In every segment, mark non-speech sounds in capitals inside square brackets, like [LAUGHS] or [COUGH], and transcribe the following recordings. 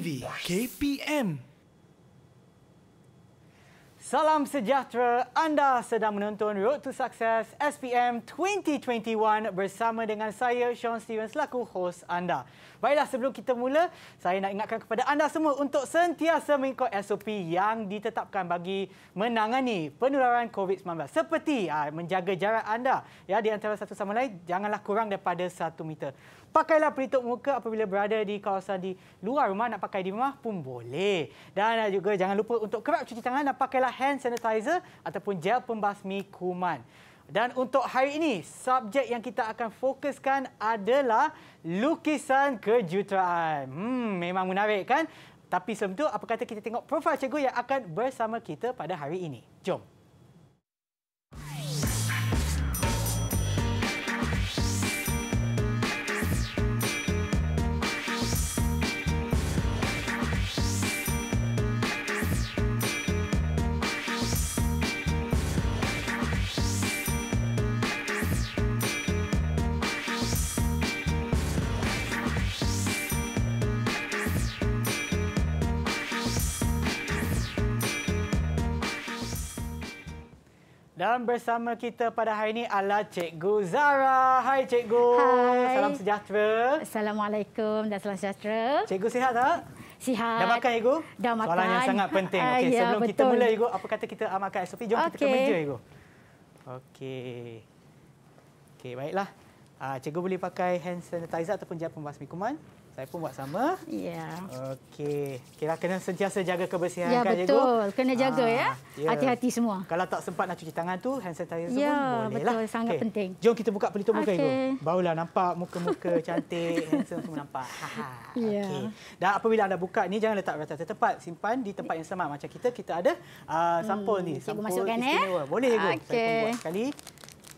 TV KPM. Salam sejahtera. Anda sedang menonton Road to Success SPM 2021 bersama dengan saya Sean Stevens selaku hos anda. Baiklah sebelum kita mula, saya nak ingatkan kepada anda semua untuk sentiasa mengikut SOP yang ditetapkan bagi menangani penularan COVID-19. Seperti ah, menjaga jarak anda ya di antara satu sama lain, janganlah kurang daripada satu meter. Pakailah pelitup muka apabila berada di kawasan di luar rumah nak pakai di rumah pun boleh. Dan juga jangan lupa untuk kerap cuci tangan dan pakailah hand sanitizer ataupun gel pembasmi kuman. Dan untuk hari ini, subjek yang kita akan fokuskan adalah lukisan kejuteraan. Hmm, memang menarik kan? Tapi sebelum itu, apa kata kita tengok profil cikgu yang akan bersama kita pada hari ini. Jom. Dan bersama kita pada hari ini adalah Cikgu Zara. Hai Cikgu. Hai. Salam sejahtera. Assalamualaikum dan salam sejahtera. Cikgu sihat tak? Sihat. Dah makan, Cikgu? Dah makan. Soalan yang sangat penting. Uh, [LAUGHS] ah, okay, ya, sebelum betul. kita mula, Cikgu, apa kata kita amalkan ah, SOP? Jom okay. kita ke meja, Cikgu. Okey. Okey, baiklah. Ah, Cikgu boleh pakai hand sanitizer ataupun jahat pembasmi mikuman. Saya pun buat sama. Ya. Yeah. Okey. Kira kena sentiasa jaga kebersihan ya, kan betul. Ya betul. Kena jaga ha, ya. Hati-hati yeah. semua. Kalau tak sempat nak cuci tangan tu hand sanitizer ya, pun boleh lah. Ya betul sangat okay. penting. Jom kita buka pelitup muka okay. ibu. Barulah nampak muka-muka [LAUGHS] cantik handsome semua nampak. Ha, ha. Ya. Okey. Dan apabila anda buka ni jangan letak rata-rata tepat. Simpan di tempat yang selamat. Macam kita kita ada uh, sampul hmm, ni. Sampul masukkan, ya. istimewa. Boleh ibu. Okay. Saya pun buat sekali.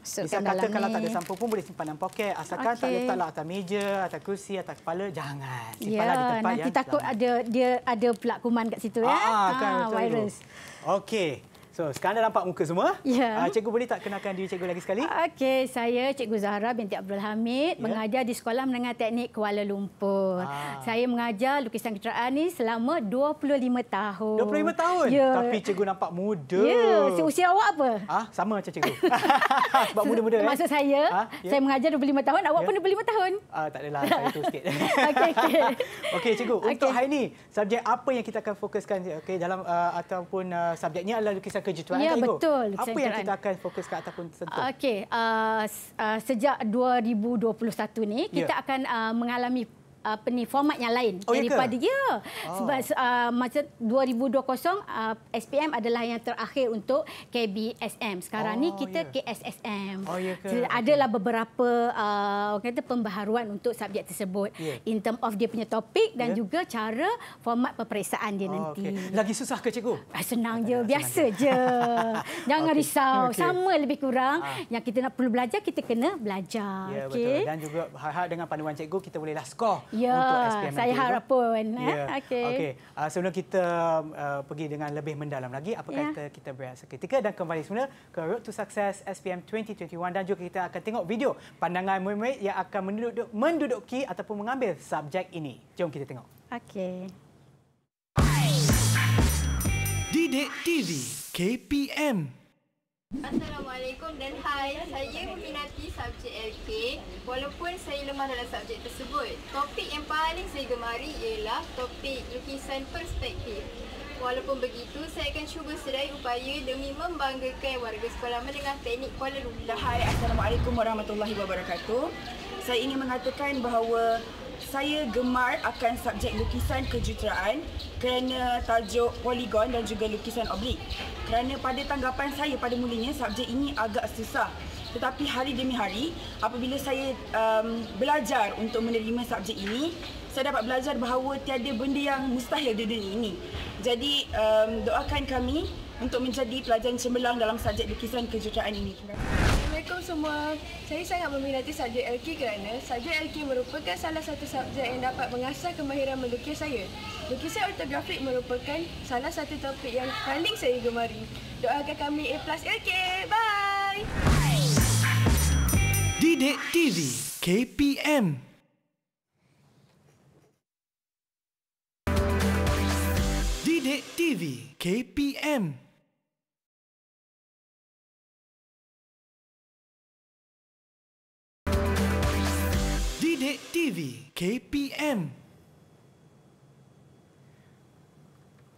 Misal kata dalam kalau ni. tak ada sampul pun boleh simpan dalam poket. Asalkan okay. tak letaklah atas meja, atas kerusi, atas kepala. Jangan. Ya, Simpanlah ya, di tempat yang... Nanti takut ada, dia ada pula kuman kat situ. Ya. Ah, ya? Ah, kan, ah, virus. Okey. So, sekarang dah nampak muka semua. Yeah. Ya. Cikgu boleh tak kenalkan diri cikgu lagi sekali? Okey, saya Cikgu Zahra binti Abdul Hamid, yeah. mengajar di Sekolah Menengah Teknik Kuala Lumpur. Ah. Saya mengajar lukisan keteraan ini selama 25 tahun. 25 tahun? Yeah. Tapi cikgu nampak muda. Ya, yeah. usia awak apa? Ah, sama macam cikgu. [LAUGHS] Sebab muda-muda. Eh? Maksud eh? saya, ah? yeah. saya mengajar 25 tahun, awak yeah. pun 25 tahun. Ah, tak adalah, saya tu sikit. [LAUGHS] Okey, okay. [LAUGHS] okay, cikgu. Untuk hari ini, subjek apa yang kita akan fokuskan okay, dalam uh, ataupun uh, subjeknya adalah lukisan fokuskan kerja Ya, Encik betul. Apa kesejahteraan. yang kita akan fokuskan ataupun sentuh? Okey, uh, uh, sejak 2021 ni kita ya. akan uh, mengalami Uh, apa ni format yang lain oh, daripada ya. Ke? ya. Oh. Sebab uh, masa 2020 uh, SPM adalah yang terakhir untuk KBSM. Sekarang oh, ni kita ya. KSSM. Oh, ya ke? adalah beberapa uh, orang kata pembaharuan untuk subjek tersebut yeah. in term of dia punya topik dan yeah. juga cara format peperiksaan dia oh, nanti. Okay. Lagi susah ke cikgu? Ah, senang ah, je, biasa je. [LAUGHS] Jangan okay. risau. Okay. Sama lebih kurang ah. yang kita nak perlu belajar kita kena belajar. Yeah, okay. betul. Dan juga harap dengan panduan cikgu kita bolehlah skor Ya, untuk saya harap pun. Ya. Ya. [LAUGHS] Okey. Okay. Uh, ah, sebelum kita uh, pergi dengan lebih mendalam lagi, apa ya. kata ya. kita berehat seketika dan kembali semula ke Road to Success SPM 2021 dan juga kita akan tengok video pandangan murid-murid yang akan menduduk, menduduki ataupun mengambil subjek ini. Jom kita tengok. Okey. Didik TV KPM Assalamualaikum dan hai Saya meminati subjek LK Walaupun saya lemah dalam subjek tersebut Topik yang paling saya gemari ialah Topik lukisan perspektif Walaupun begitu, saya akan cuba sedai upaya demi membanggakan warga sekolah menengah teknik Kuala Lumpur. Hai, Assalamualaikum warahmatullahi wabarakatuh. Saya ingin mengatakan bahawa saya gemar akan subjek lukisan kejuteraan kerana tajuk poligon dan juga lukisan oblik. Kerana pada tanggapan saya pada mulanya subjek ini agak susah. Tetapi hari demi hari apabila saya um, belajar untuk menerima subjek ini, saya dapat belajar bahawa tiada benda yang mustahil di dunia ini. Jadi um, doakan kami untuk menjadi pelajaran cemerlang dalam subjek lukisan kejuruteraan ini. Assalamualaikum semua. Saya sangat meminati subjek LK kerana subjek LK merupakan salah satu subjek yang dapat mengasah kemahiran melukis saya. Lukisan ortografik merupakan salah satu topik yang paling saya gemari. Doakan kami A+ LK. Bye. Didik TV KPM Didik TV KPM Bilik TV KPM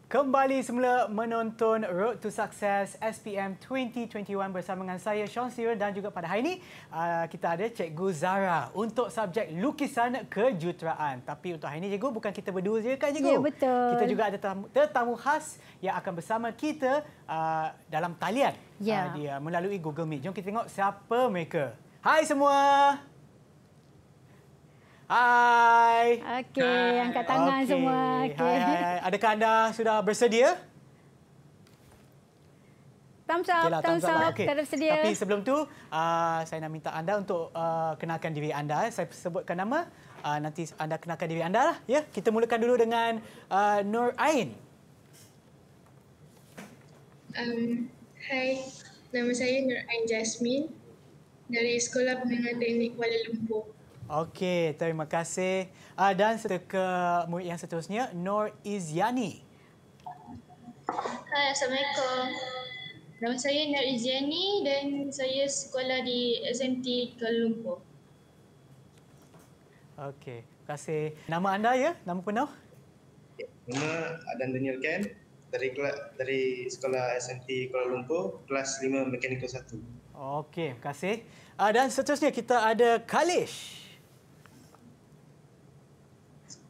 Kembali semula menonton Road to Success SPM 2021 bersama dengan saya Sean Sir dan juga pada hari ini uh, kita ada Cikgu Zara untuk subjek lukisan kejuteraan. Tapi untuk hari ini Cikgu bukan kita berdua saja kan Cikgu? Ya betul. Kita juga ada tetamu khas yang akan bersama kita uh, dalam talian ya. Uh, dia melalui Google Meet. Jom kita tengok siapa mereka. Hai semua. Hai. Okey, angkat tangan okay. semua. Okay. Adakah anda sudah bersedia? Thumbs up, okay lah, thumbs, thumbs up. Lah. up. Okay. Bersedia. Tapi sebelum tu, uh, saya nak minta anda untuk uh, kenalkan diri anda. Saya sebutkan nama, uh, nanti anda kenalkan diri anda. Lah. Ya, kita mulakan dulu dengan uh, Nur Ain. Um, hai, nama saya Nur Ain Jasmine dari Sekolah Menengah Teknik Kuala Lumpur. Okey, terima kasih. Uh, dan serta ke murid yang seterusnya, Nur Izyani. Hai, Assalamualaikum. Nama saya Nur Izyani dan saya sekolah di SMT Kuala Lumpur. Okey, terima kasih. Nama anda ya? Nama penuh? Nama Adan Daniel Ken dari dari sekolah SMT Kuala Lumpur, kelas 5 mekanikal 1. Okey, terima kasih. Uh, dan seterusnya kita ada Khalish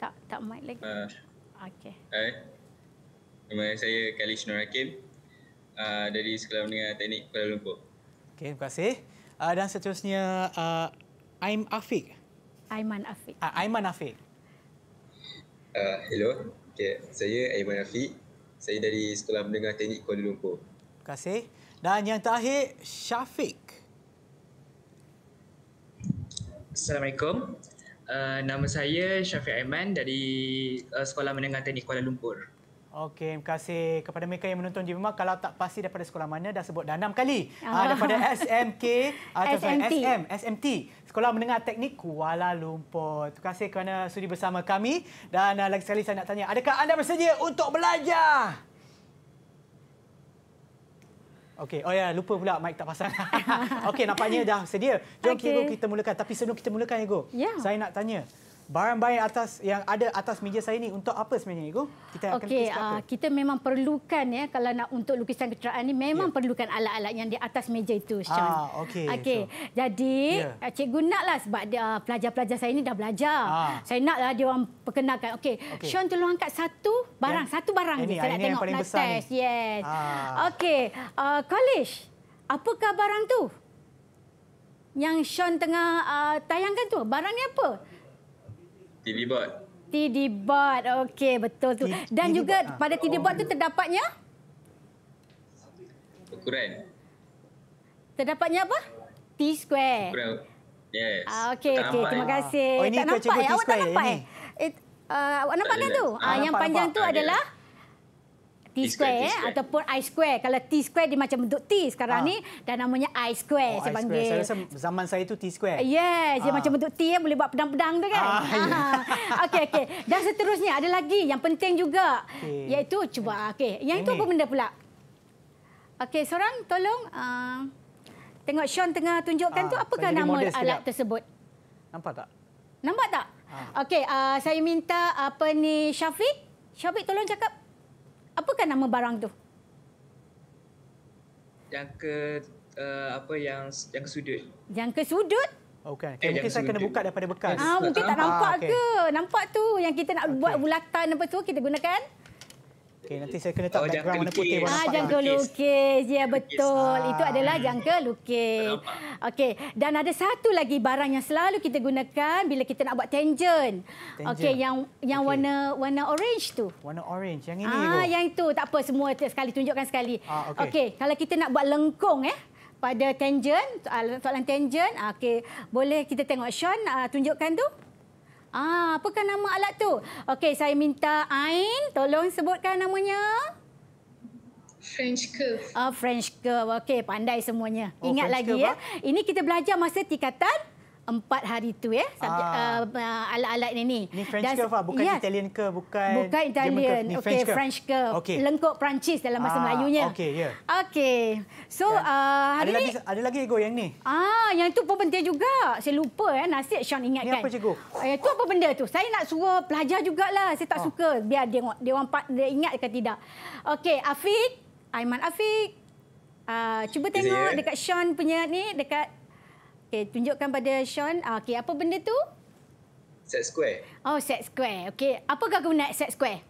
tak tak mic lagi. Uh, ah. okay. Hai. Nama saya Khalid Nur Hakim. Uh, dari Sekolah Menengah Teknik Kuala Lumpur. Okay, terima kasih. Uh, dan seterusnya, uh, I'm Afiq. Aiman Afiq. Uh, Aiman Afiq. Uh, hello. Okay. Saya Aiman Afiq. Saya dari Sekolah Menengah Teknik Kuala Lumpur. Terima kasih. Dan yang terakhir, Syafiq. Assalamualaikum. Eh, nama saya Syafiq Aiman dari uh, Sekolah Menengah Teknik Kuala Lumpur. Okey, terima kasih kepada mereka yang menonton Jimma. Kalau tak pasti daripada sekolah mana, dah sebut dah enam kali. Uh, daripada SMK atau ah, SMT. SM, SMT. Sekolah Menengah Teknik Kuala Lumpur. Terima kasih kerana sudi bersama kami. Dan uh, lagi sekali saya nak tanya, adakah anda bersedia untuk belajar? Okey, oh ya, lupa pula mic tak pasang. [LAUGHS] Okey, nampaknya dah sedia. Jom okay. kita mulakan. Tapi sebelum kita mulakan, Ego, yeah. saya nak tanya barang-barang atas yang ada atas meja saya ni untuk apa sebenarnya Igu? Kita akan okay, uh, ah, kita memang perlukan ya kalau nak untuk lukisan kecerahan ini memang yeah. perlukan alat-alat yang di atas meja itu ah, Sean. Ah, okey. Okey. So, Jadi yeah. Ya. cikgu naklah sebab ah, pelajar-pelajar uh, saya ini dah belajar. Ah. Saya naklah dia orang perkenalkan. Okey. Okay. Sean tolong angkat satu barang, yeah. satu barang ini, eh, je. Saya nak yang tengok paling nak test. Ni. Yes. Ah. Okey. Uh, college. Apakah barang tu? Yang Sean tengah uh, tayangkan tu, barangnya apa? TD Board. TD Board. Okey, betul tu. Dan TD juga board. Ah. pada TD Board tu terdapatnya? Ukuran. Terdapatnya apa? T square. Ukuran. Yes. Ah, okey, okey. Terima kasih. Oh, ini tak nampak. Eh? Awak tak nampak? Eh? It, uh, awak nampak kan tu? Ah, ah yang panjang tu adalah? T square, T-square. ataupun I square. Kalau T square dia macam bentuk T sekarang ha. ni dan namanya I square oh, saya panggil. Saya rasa zaman saya itu T square. Yes, dia ha. macam bentuk T ya boleh buat pedang-pedang tu kan. Ha. Ha. [LAUGHS] Okey okey. Dan seterusnya ada lagi yang penting juga okay. iaitu cuba okey. Yang itu apa benda pula? Okey, seorang tolong uh, tengok Sean tengah tunjukkan ha. tu apakah saya nama alat sekejap. tersebut? Nampak tak? Nampak tak? Ha. Okey, uh, saya minta apa ni Syafiq? Syafiq tolong cakap apakah nama barang tu? Yang ke uh, apa yang yang ke sudut. Yang ke sudut? Okey. Eh, mungkin saya kena buka daripada bekas. Ah, mungkin tak nampak ah, okay. ke? Nampak tu yang kita nak okay. buat bulatan apa tu kita gunakan? Okay, nanti saya kena tak oh, background warna putih. Warna ah, jangka lukis. Ya, betul. Lukis. Ah. Itu adalah jangka lukis. Okey, dan ada satu lagi barang yang selalu kita gunakan bila kita nak buat tangent. Okey, yang yang okay. warna warna orange tu. Warna orange. Yang ini. Ah, yang itu. Tak apa, semua sekali tunjukkan sekali. Ah, okey. Okay, kalau kita nak buat lengkung eh pada tangent, soalan tangent, ah, Okay, Boleh kita tengok Sean ah, tunjukkan tu? Ah, apakah nama alat tu? Okey, saya minta Ain tolong sebutkan namanya. French curve. Ah, French curve. Okey, pandai semuanya. Oh, Ingat oh, lagi curve, ya. Ha? Ini kita belajar masa tingkatan empat hari tu ya subjek, ah. uh, alat-alat ini. Ini French Dan, curve lah, bukan yes. Italian ke bukan Bukan Italian. Ke, okay, French curve. French curve. Okay. Lengkok Perancis dalam bahasa ah, Melayunya. Okey, Yeah. Okay, So uh, hari ada ni lagi, ada lagi ego yang ni. Ah, yang itu pun penting juga. Saya lupa eh nasib Sean ingatkan. Ini apa cikgu? Eh, itu apa benda tu? Saya nak suruh pelajar juga lah. Saya tak ah. suka biar dia dia orang dia ingat ke tidak. Okay, Afiq, Aiman Afiq. Uh, cuba tengok dekat Sean punya ni dekat Okey, tunjukkan pada Sean. Ah, okey, apa benda tu? Set square. Oh, set square. Okey, apa kau guna set square?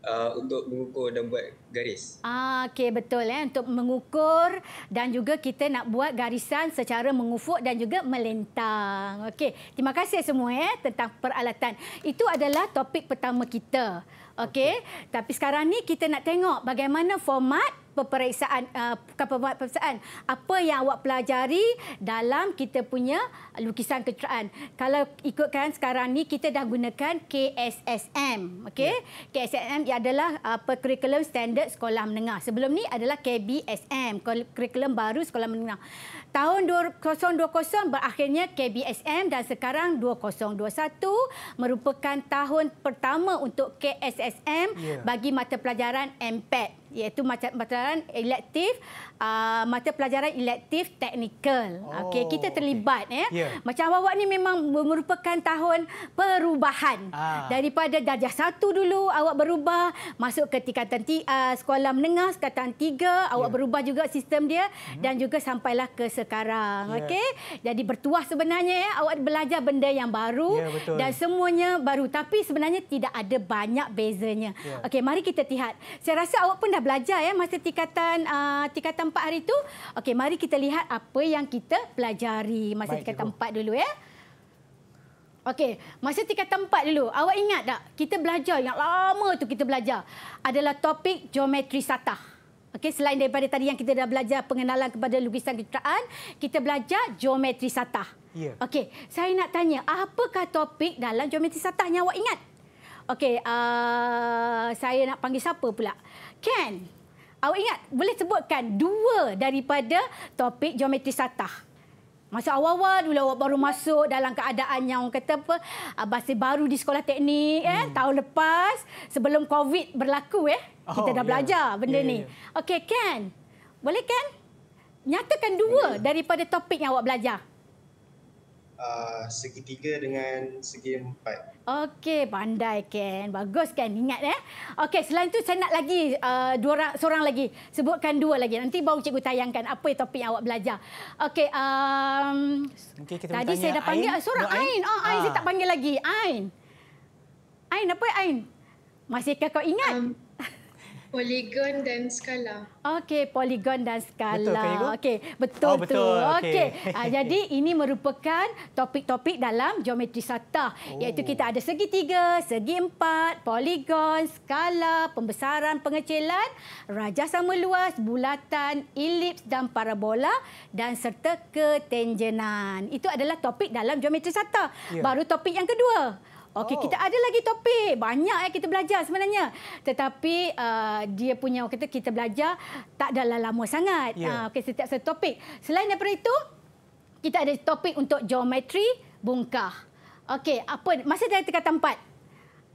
Uh, untuk mengukur dan buat garis. Ah, okey betul eh untuk mengukur dan juga kita nak buat garisan secara mengufuk dan juga melentang. Okey, terima kasih semua eh tentang peralatan. Itu adalah topik pertama kita. Okey, okay. tapi sekarang ni kita nak tengok bagaimana format peperiksaan uh, eh, bukan peperiksaan apa yang awak pelajari dalam kita punya lukisan keceraan. Kalau ikutkan sekarang ni kita dah gunakan KSSM, okey? Yeah. KSSM ia adalah apa uh, eh, curriculum standard sekolah menengah. Sebelum ni adalah KBSM, curriculum baru sekolah menengah. Tahun 2020 berakhirnya KBSM dan sekarang 2021 merupakan tahun pertama untuk KSSM yeah. bagi mata pelajaran MPED iaitu mata pelajaran elektif uh, mata pelajaran elektif teknikal. Oh, okey, kita terlibat okay. Eh. ya. Yeah. Macam awak ni memang merupakan tahun perubahan. Ah. Daripada darjah satu dulu awak berubah masuk ke tingkatan uh, sekolah menengah tingkatan tiga. awak ya. berubah juga sistem dia hmm. dan juga sampailah ke sekarang. Yeah. Okey. Jadi bertuah sebenarnya ya awak belajar benda yang baru yeah, ya, dan semuanya baru tapi sebenarnya tidak ada banyak bezanya. Yeah. Okey, mari kita lihat. Saya rasa awak pun dah belajar ya masa tingkatan a uh, tingkatan 4 hari tu. Okey, mari kita lihat apa yang kita pelajari masa Baik, tingkatan cikgu. 4 dulu ya. Okey, masa tingkatan 4 dulu. Awak ingat tak kita belajar yang lama tu kita belajar adalah topik geometri satah. Okey, selain daripada tadi yang kita dah belajar pengenalan kepada lukisan kecitraan, kita belajar geometri satah. Ya. Okey, saya nak tanya, apakah topik dalam geometri satah yang awak ingat? Okey, uh, saya nak panggil siapa pula? Ken, awak ingat boleh sebutkan dua daripada topik geometri satah? Masa awal-awal dulu awak baru masuk dalam keadaan yang orang kata apa, ah, masih baru di sekolah teknik eh, hmm. eh, tahun lepas sebelum COVID berlaku eh, oh, kita dah yeah. belajar benda yeah, ni. Yeah. Ya. Okey, Ken. Boleh, Ken? Nyatakan dua yeah. daripada topik yang awak belajar. Uh, segitiga dengan segi empat. Okey, pandai kan. Bagus kan, ingat eh. Okey, selain itu saya nak lagi uh, dua orang, seorang lagi. Sebutkan dua lagi. Nanti baru cikgu tayangkan apa topik yang awak belajar. Okey, um, okay, tadi saya dah panggil Ain? seorang Ain? Ain. Oh, Ain ha. saya ah. tak panggil lagi. Ain. Ain, apa Ain? Masihkah kau ingat? Um, Poligon dan skala. Okey, poligon dan skala. Kan, Okey, betul oh, tu. Okey. Ah, jadi ini merupakan topik-topik dalam geometri sata oh. iaitu kita ada segi tiga, segi empat, poligon, skala, pembesaran, pengecilan, rajah sama luas, bulatan, elips dan parabola dan serta ketenjenan. Itu adalah topik dalam geometri sata. Yeah. Baru topik yang kedua. Okey, oh. kita ada lagi topik. Banyak eh kita belajar sebenarnya. Tetapi uh, dia punya kita kita belajar tak dalam lama sangat. Yeah. Ya. Uh, Okey, setiap satu topik. Selain daripada itu, kita ada topik untuk geometri bungkah. Okey, apa masa dari tingkatan 4?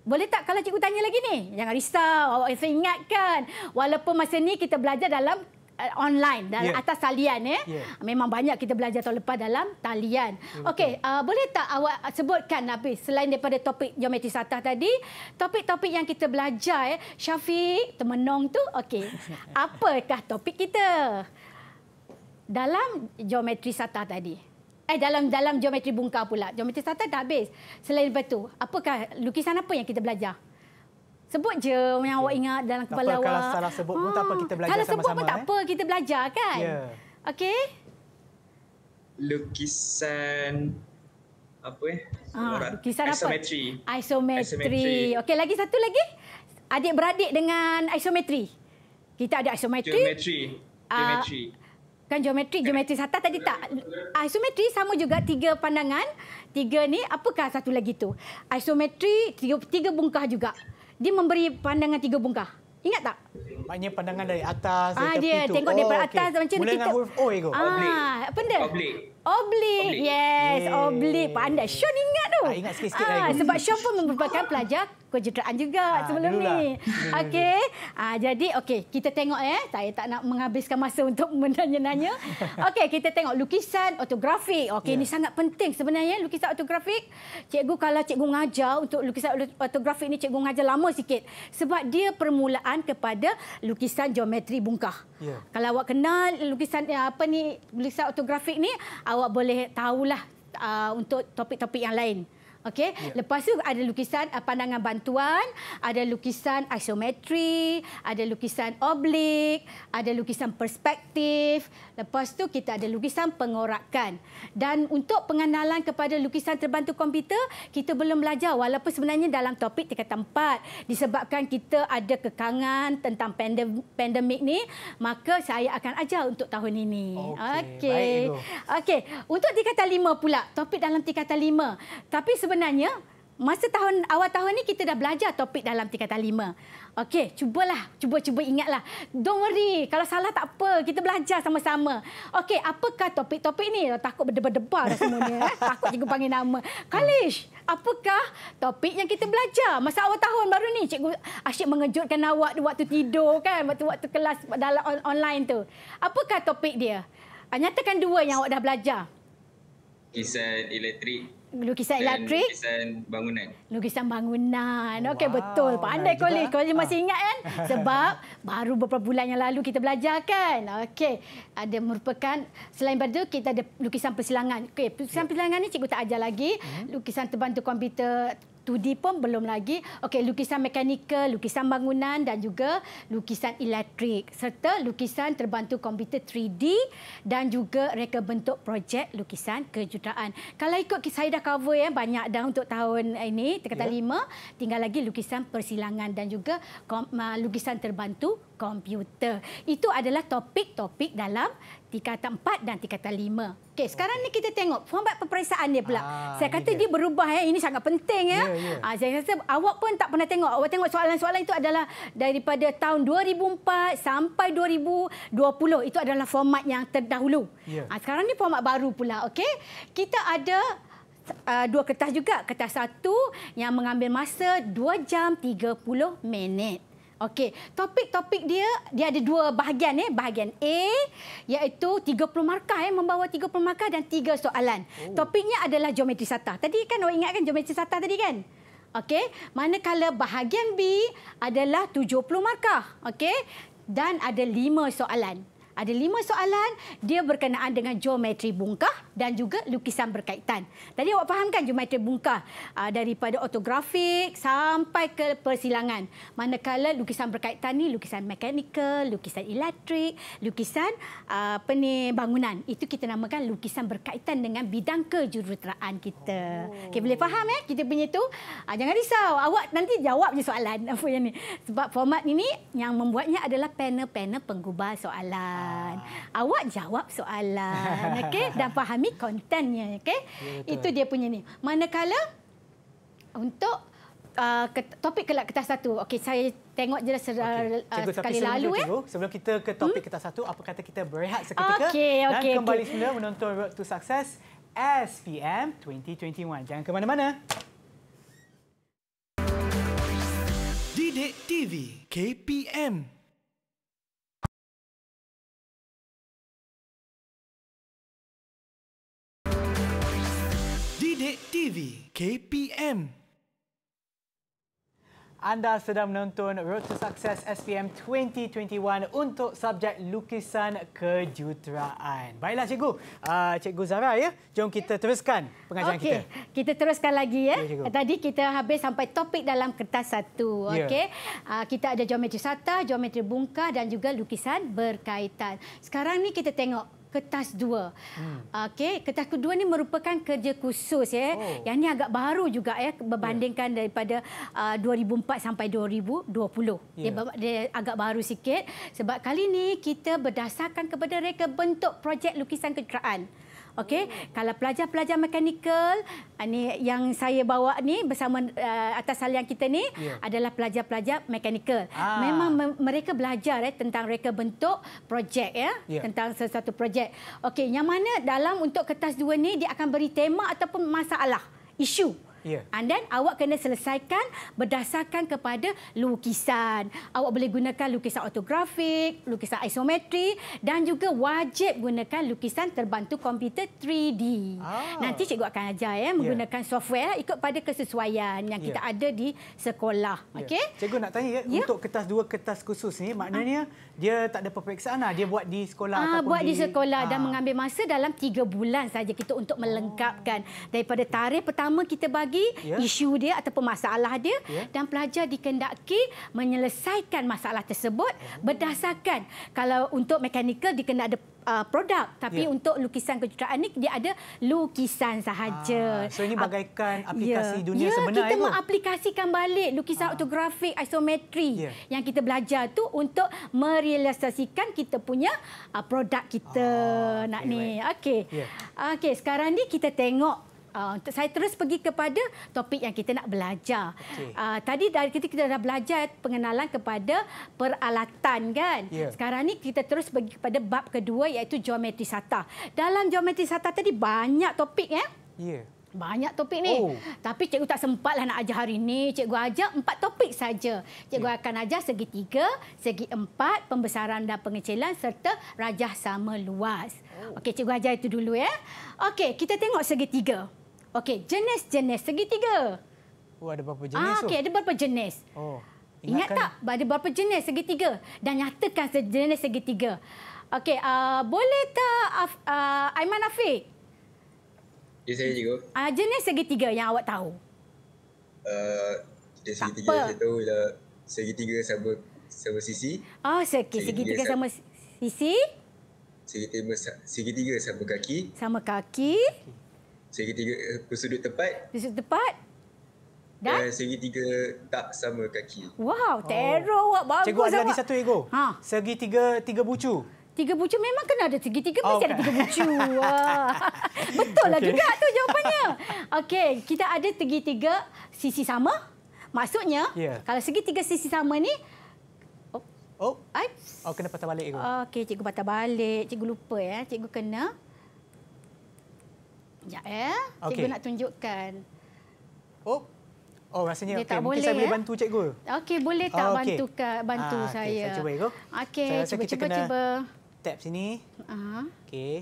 Boleh tak kalau cikgu tanya lagi ni? Jangan risau, awak ingatkan. Walaupun masa ni kita belajar dalam uh, online dan yeah. atas talian eh. Yeah. Memang banyak kita belajar tahun lepas dalam talian. Okey, okay, uh, boleh tak awak sebutkan habis selain daripada topik geometri satah tadi, topik-topik yang kita belajar eh Syafiq temenong tu okey. [LAUGHS] Apakah topik kita? Dalam geometri satah tadi. Eh dalam dalam geometri bungkar pula. Geometri satah dah habis. Selain daripada apakah lukisan apa yang kita belajar? Sebut je yang awak ingat dalam kepala apa, awak. Kalau salah sebut pun ha. tak apa, kita belajar sama-sama. Kalau sebut sama -sama, pun tak apa, kita ah. eh. belajar kan? Yeah. Okey? Lukisan... Apa eh? Ha, lukisan isometri. apa? Isometri. Isometri. Okey, lagi satu lagi. Adik-beradik dengan isometri. Kita ada isometri. Geometri. Ah, geometri. Uh, kan geometri, geometri satu tadi tak? Isometri sama juga tiga pandangan. Tiga ni apakah satu lagi tu? Isometri tiga, tiga bungkah juga dia memberi pandangan tiga bungkah. Ingat tak? Maknanya pandangan dari atas, ah, dari ah, tepi oh, dia, Tengok oh, daripada okay. atas macam Mula kita. Mula dengan huruf O itu. Ah, Oblik. Apa dia? Oblik. Oblik. Yes, oblik. Pandai. Sean ingat tu. Tak ah, ingat sikit-sikit ah, lagi. Sebab Sean pun merupakan pelajar kejuruteraan juga ha, sebelum ni. Lah. Okey. Ah jadi okey, kita tengok eh. Saya tak nak menghabiskan masa [LAUGHS] untuk menanya-nanya. Okey, kita tengok lukisan autografik. Okey, ini ya. sangat penting sebenarnya eh, lukisan autografik. Cikgu kalau cikgu ngajar untuk lukisan autografik ni cikgu ngajar lama sikit sebab dia permulaan kepada lukisan geometri bungkah. Yeah. Kalau awak kenal lukisan eh, apa ni lukisan autografik ni, awak boleh tahulah uh, untuk topik-topik yang lain. Okey, yeah. lepas tu ada lukisan ah, pandangan bantuan, ada lukisan isometri, ada lukisan oblik, ada lukisan perspektif. Lepas tu kita ada lukisan pengorakan. Dan untuk pengenalan kepada lukisan terbantu komputer, kita belum belajar walaupun sebenarnya dalam topik tingkat empat. Disebabkan kita ada kekangan tentang pandem pandemik ni, maka saya akan ajar untuk tahun ini. Okey. Okey. Okay. Untuk tingkat lima pula, topik dalam tingkat lima. Tapi sebenarnya sebenarnya masa tahun awal tahun ni kita dah belajar topik dalam tingkatan 5. Okey, cubalah. Cuba-cuba ingatlah. Don't worry. Kalau salah tak apa. Kita belajar sama-sama. Okey, apakah topik-topik ni? Takut berdebar-debar semuanya. Eh? [LAUGHS] Takut cikgu panggil nama. Kalish, apakah topik yang kita belajar? Masa awal tahun baru ni, cikgu asyik mengejutkan awak waktu tidur kan? Waktu waktu kelas dalam online tu. Apakah topik dia? Ah, nyatakan dua yang awak dah belajar. Kisah elektrik lukisan elektrik lukisan bangunan lukisan bangunan okey wow, betul pandai kolej kau masih ah. ingat kan [LAUGHS] sebab baru beberapa bulan yang lalu kita belajar kan okey ada merupakan selain itu kita ada lukisan persilangan okey lukisan ya. persilangan ini cikgu tak ajar lagi hmm. lukisan terbantu komputer 2D pun belum lagi. Okey, lukisan mekanikal, lukisan bangunan dan juga lukisan elektrik serta lukisan terbantu komputer 3D dan juga reka bentuk projek lukisan kejuruteraan. Kalau ikut saya dah cover ya banyak dah untuk tahun ini, tingkatan ya. lima. Tinggal lagi lukisan persilangan dan juga uh, lukisan terbantu komputer. Itu adalah topik-topik dalam tingkatan empat dan tingkatan lima. Okay, sekarang ni kita tengok format peperiksaan dia pula. Ah, saya kata dia. dia berubah ya. Ini sangat penting ya. Yeah, yeah. Ah, saya rasa awak pun tak pernah tengok. Awak tengok soalan-soalan itu adalah daripada tahun 2004 sampai 2020. Itu adalah format yang terdahulu. Yeah. Ah, sekarang ni format baru pula. Okay, Kita ada uh, dua kertas juga. Kertas satu yang mengambil masa 2 jam 30 minit. Okey, topik-topik dia dia ada dua bahagian ya. Eh. Bahagian A iaitu 30 markah eh membawa 30 markah dan tiga soalan. Oh. Topiknya adalah geometri satah. Tadi kan awak ingat kan geometri satah tadi kan? Okey, manakala bahagian B adalah 70 markah. Okey. Dan ada lima soalan. Ada lima soalan, dia berkenaan dengan geometri bungkah dan juga lukisan berkaitan. Tadi awak faham kan geometri bungkah aa, ah, daripada otografik sampai ke persilangan. Manakala lukisan berkaitan ni lukisan mekanikal, lukisan elektrik, lukisan apa ah, bangunan. Itu kita namakan lukisan berkaitan dengan bidang kejuruteraan kita. Oh. Okay, boleh faham ya? kita punya tu? Aa, ah, jangan risau. Awak nanti jawab je soalan [LAUGHS] apa yang ni. Sebab format ini yang membuatnya adalah panel-panel penggubah soalan soalan. Awak jawab soalan. [LAUGHS] Okey, dan fahami kontennya, okey? Ya, Itu dia punya ni. Manakala untuk Uh, topik kelak kertas satu. Okey, saya tengok je lah ser- okay. uh, sekali sebelum lalu. Eh. Cikgu, ya. Sebelum kita ke topik hmm? kertas satu, apa kata kita berehat seketika okay, okay, dan kembali semula menonton Road to Success SPM 2021. Jangan ke mana-mana. Didik TV KPM Bilik TV KPM anda sedang menonton Road to Success SPM 2021 untuk subjek lukisan kejuteraan. Baiklah cikgu, uh, cikgu Zara ya. Jom kita teruskan pengajian okay. kita. Okey, kita teruskan lagi ya. Okay, ya, eh, Tadi kita habis sampai topik dalam kertas satu. Yeah. Okey. Uh, kita ada geometri satah, geometri bungkah dan juga lukisan berkaitan. Sekarang ni kita tengok kertas dua. Hmm. Okey, kertas kedua ni merupakan kerja khusus ya. Oh. Yang ni agak baru juga ya berbandingkan yeah. daripada uh, 2004 sampai 2020. Yeah. Dia, ya. dia agak baru sikit sebab kali ni kita berdasarkan kepada reka bentuk projek lukisan kecerahan. Okey, kalau pelajar-pelajar mekanikal, ini ah, yang saya bawa ni bersama uh, atas salian kita ni yeah. adalah pelajar-pelajar mekanikal. Ah. Memang me mereka belajar eh tentang reka bentuk projek ya, yeah. tentang sesuatu projek. Okey, yang mana dalam untuk kertas dua ni dia akan beri tema ataupun masalah, isu. Yeah. And then awak kena selesaikan berdasarkan kepada lukisan. Awak boleh gunakan lukisan autografik, lukisan isometri dan juga wajib gunakan lukisan terbantu komputer 3D. Ah. Nanti cikgu akan ajar eh, ya menggunakan software lah ikut pada kesesuaian yang kita yeah. ada di sekolah. Yeah. Okey. Cikgu nak tanya eh, ya yeah. untuk kertas dua kertas khusus ni maknanya ah. dia tak ada peperiksaan lah. dia buat di sekolah ah, buat di, di sekolah ah. dan mengambil masa dalam tiga bulan saja kita untuk melengkapkan daripada tarikh pertama kita bagi lagi ya. isu dia atau masalah dia ya. dan pelajar dikendaki menyelesaikan masalah tersebut oh. berdasarkan kalau untuk mekanikal dia ada uh, produk tapi ya. untuk lukisan kejuruteraan ni dia ada lukisan sahaja. Ah, so ini bagaikan ya. aplikasi ya. dunia ya, sebenar. Kita mengaplikasikan balik lukisan ah. autografik isometri ya. yang kita belajar tu untuk merealisasikan kita punya uh, produk kita ah, nak okay, ni. Right. Okey. Yeah. Okey, sekarang ni kita tengok Uh, saya terus pergi kepada topik yang kita nak belajar. Okay. Uh, ah, tadi dari kita kita dah belajar pengenalan kepada peralatan kan. Yeah. Sekarang ni kita terus pergi kepada bab kedua iaitu geometri sata. Dalam geometri sata tadi banyak topik eh? ya. Eh? Yeah. Banyak topik ni. Oh. Tapi cikgu tak sempatlah nak ajar hari ini. Cikgu ajar empat topik saja. Cikgu yeah. akan ajar segi tiga, segi empat, pembesaran dan pengecilan serta rajah sama luas. Oh. Okey, cikgu ajar itu dulu ya. Okey, kita tengok segi tiga. Okey, jenis-jenis segitiga. Oh, ada berapa jenis? Ah, okey, ada berapa jenis? Oh. Ingat tak ada berapa jenis segitiga dan nyatakan jenis segitiga. Okey, uh, boleh tak uh, Aiman Afiq? Ya, saya juga. Uh, jenis segitiga yang awak tahu? Uh, ah, jenis segitiga saya tahu ialah segitiga sama, sama sisi. Oh, okay. segitiga, segitiga sama, sama sisi. Segitiga, segitiga sama kaki. Sama kaki segi tiga persudut eh, tepat. Persudut tepat. Dan? Dan eh, segi tiga tak sama kaki. Wow, teror! oh. awak bagus. Cikgu ada awak. lagi satu ego. Ha. Segi tiga tiga bucu. Tiga bucu memang kena ada tiga tiga mesti oh, okay. ada tiga bucu. [LAUGHS] [LAUGHS] Betul lah okay. lah juga tu jawapannya. Okey, kita ada segi tiga sisi sama. Maksudnya yeah. kalau segi tiga sisi sama ni Oh. Oh. Ai. Oh kena patah balik ego. Okey, cikgu patah balik. Cikgu lupa ya. Cikgu kena Sekejap ya. Cikgu okay. nak tunjukkan. Oh. Oh rasanya okey. Mungkin boleh, saya ya? boleh bantu cikgu. Okey, boleh tak oh, okay. bantu kak bantu ah, okay, saya. saya cuba cikgu. Okey, cuba cuba kena cuba. Tap sini. Ah. Uh-huh. Okey.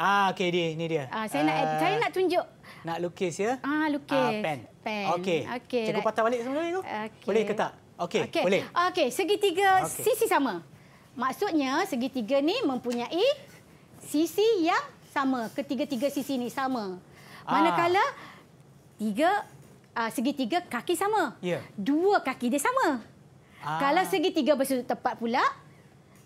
Ah, okey dia, ni dia. Ah, saya uh, nak saya nak ah, tunjuk. Nak lukis ya. Ah, lukis. Ah, pen. Pen. Okey. Okay, cikgu right. patah balik semula tu. Okay. Boleh ke tak? Okey, okay. boleh. Okey, segitiga okay. sisi sama. Maksudnya segitiga ni mempunyai sisi yang sama ketiga-tiga sisi ni sama. Ah. Manakala tiga uh, ah, segitiga kaki sama. Yeah. Dua kaki dia sama. Ah. Kalau segitiga bersudut tepat pula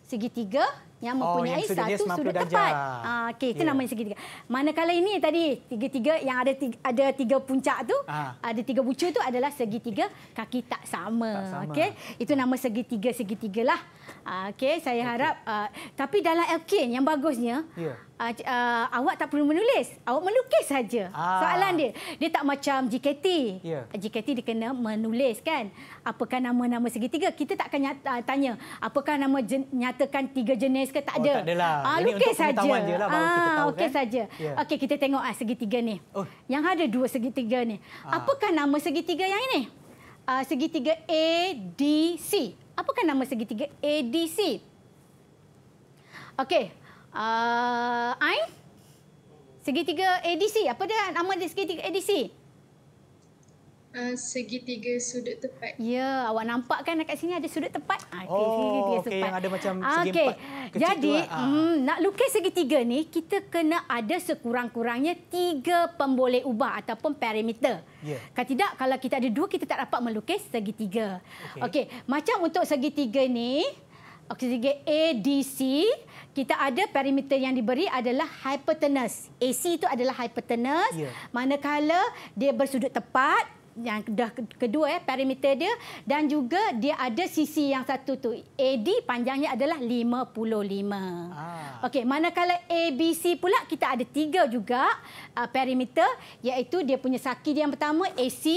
segitiga oh, yang mempunyai oh, yang satu sudut tepat. Ah uh, okey itu yeah. namanya segitiga. Manakala ini tadi tiga-tiga yang ada tiga, ada tiga puncak tu, ah. ada tiga bucu tu adalah segitiga kaki tak sama. sama. Okey, itu nama segitiga segitigalah. Ah uh, okey saya okay. harap uh, tapi dalam LKN yang bagusnya yeah uh, uh, awak tak perlu menulis, awak melukis saja. Ah. Soalan dia, dia tak macam JKT. Yeah. JKT dia kena menulis kan? Apakah nama-nama segitiga? Kita tak akan uh, ah, tanya, apakah nama jen, nyatakan tiga jenis ke tak oh, ada? Oh, tak adalah. Ah, lukis saja. Lah ah, okey kan? saja. Ya. Okey, kita tengok uh, segitiga ni. Oh. Yang ada dua segitiga ni. Ah. Apakah nama segitiga yang ini? Uh, segitiga A D C. Apakah nama segitiga A D C? Okey uh, I segitiga ADC apa dia nama dia segitiga ADC Uh, segitiga sudut tepat. Ya, yeah, awak nampak kan dekat sini ada sudut tepat? Ah, okey, oh, okay, yang ada macam ah, segi okay. empat. Jadi, mm, nak lukis segitiga ni kita kena ada sekurang-kurangnya tiga pemboleh ubah ataupun perimeter. Yeah. Kalau tidak, kalau kita ada dua, kita tak dapat melukis segitiga. Okey, okay. macam untuk segitiga ni, Ketiga ADC, kita ada perimeter yang diberi adalah hypotenuse. AC itu adalah hypotenuse. Yeah. Manakala dia bersudut tepat yang dah kedua eh perimeter dia dan juga dia ada sisi yang satu tu AD panjangnya adalah 55. Ah. Okey, manakala ABC pula kita ada tiga juga uh, perimeter iaitu dia punya saki dia yang pertama AC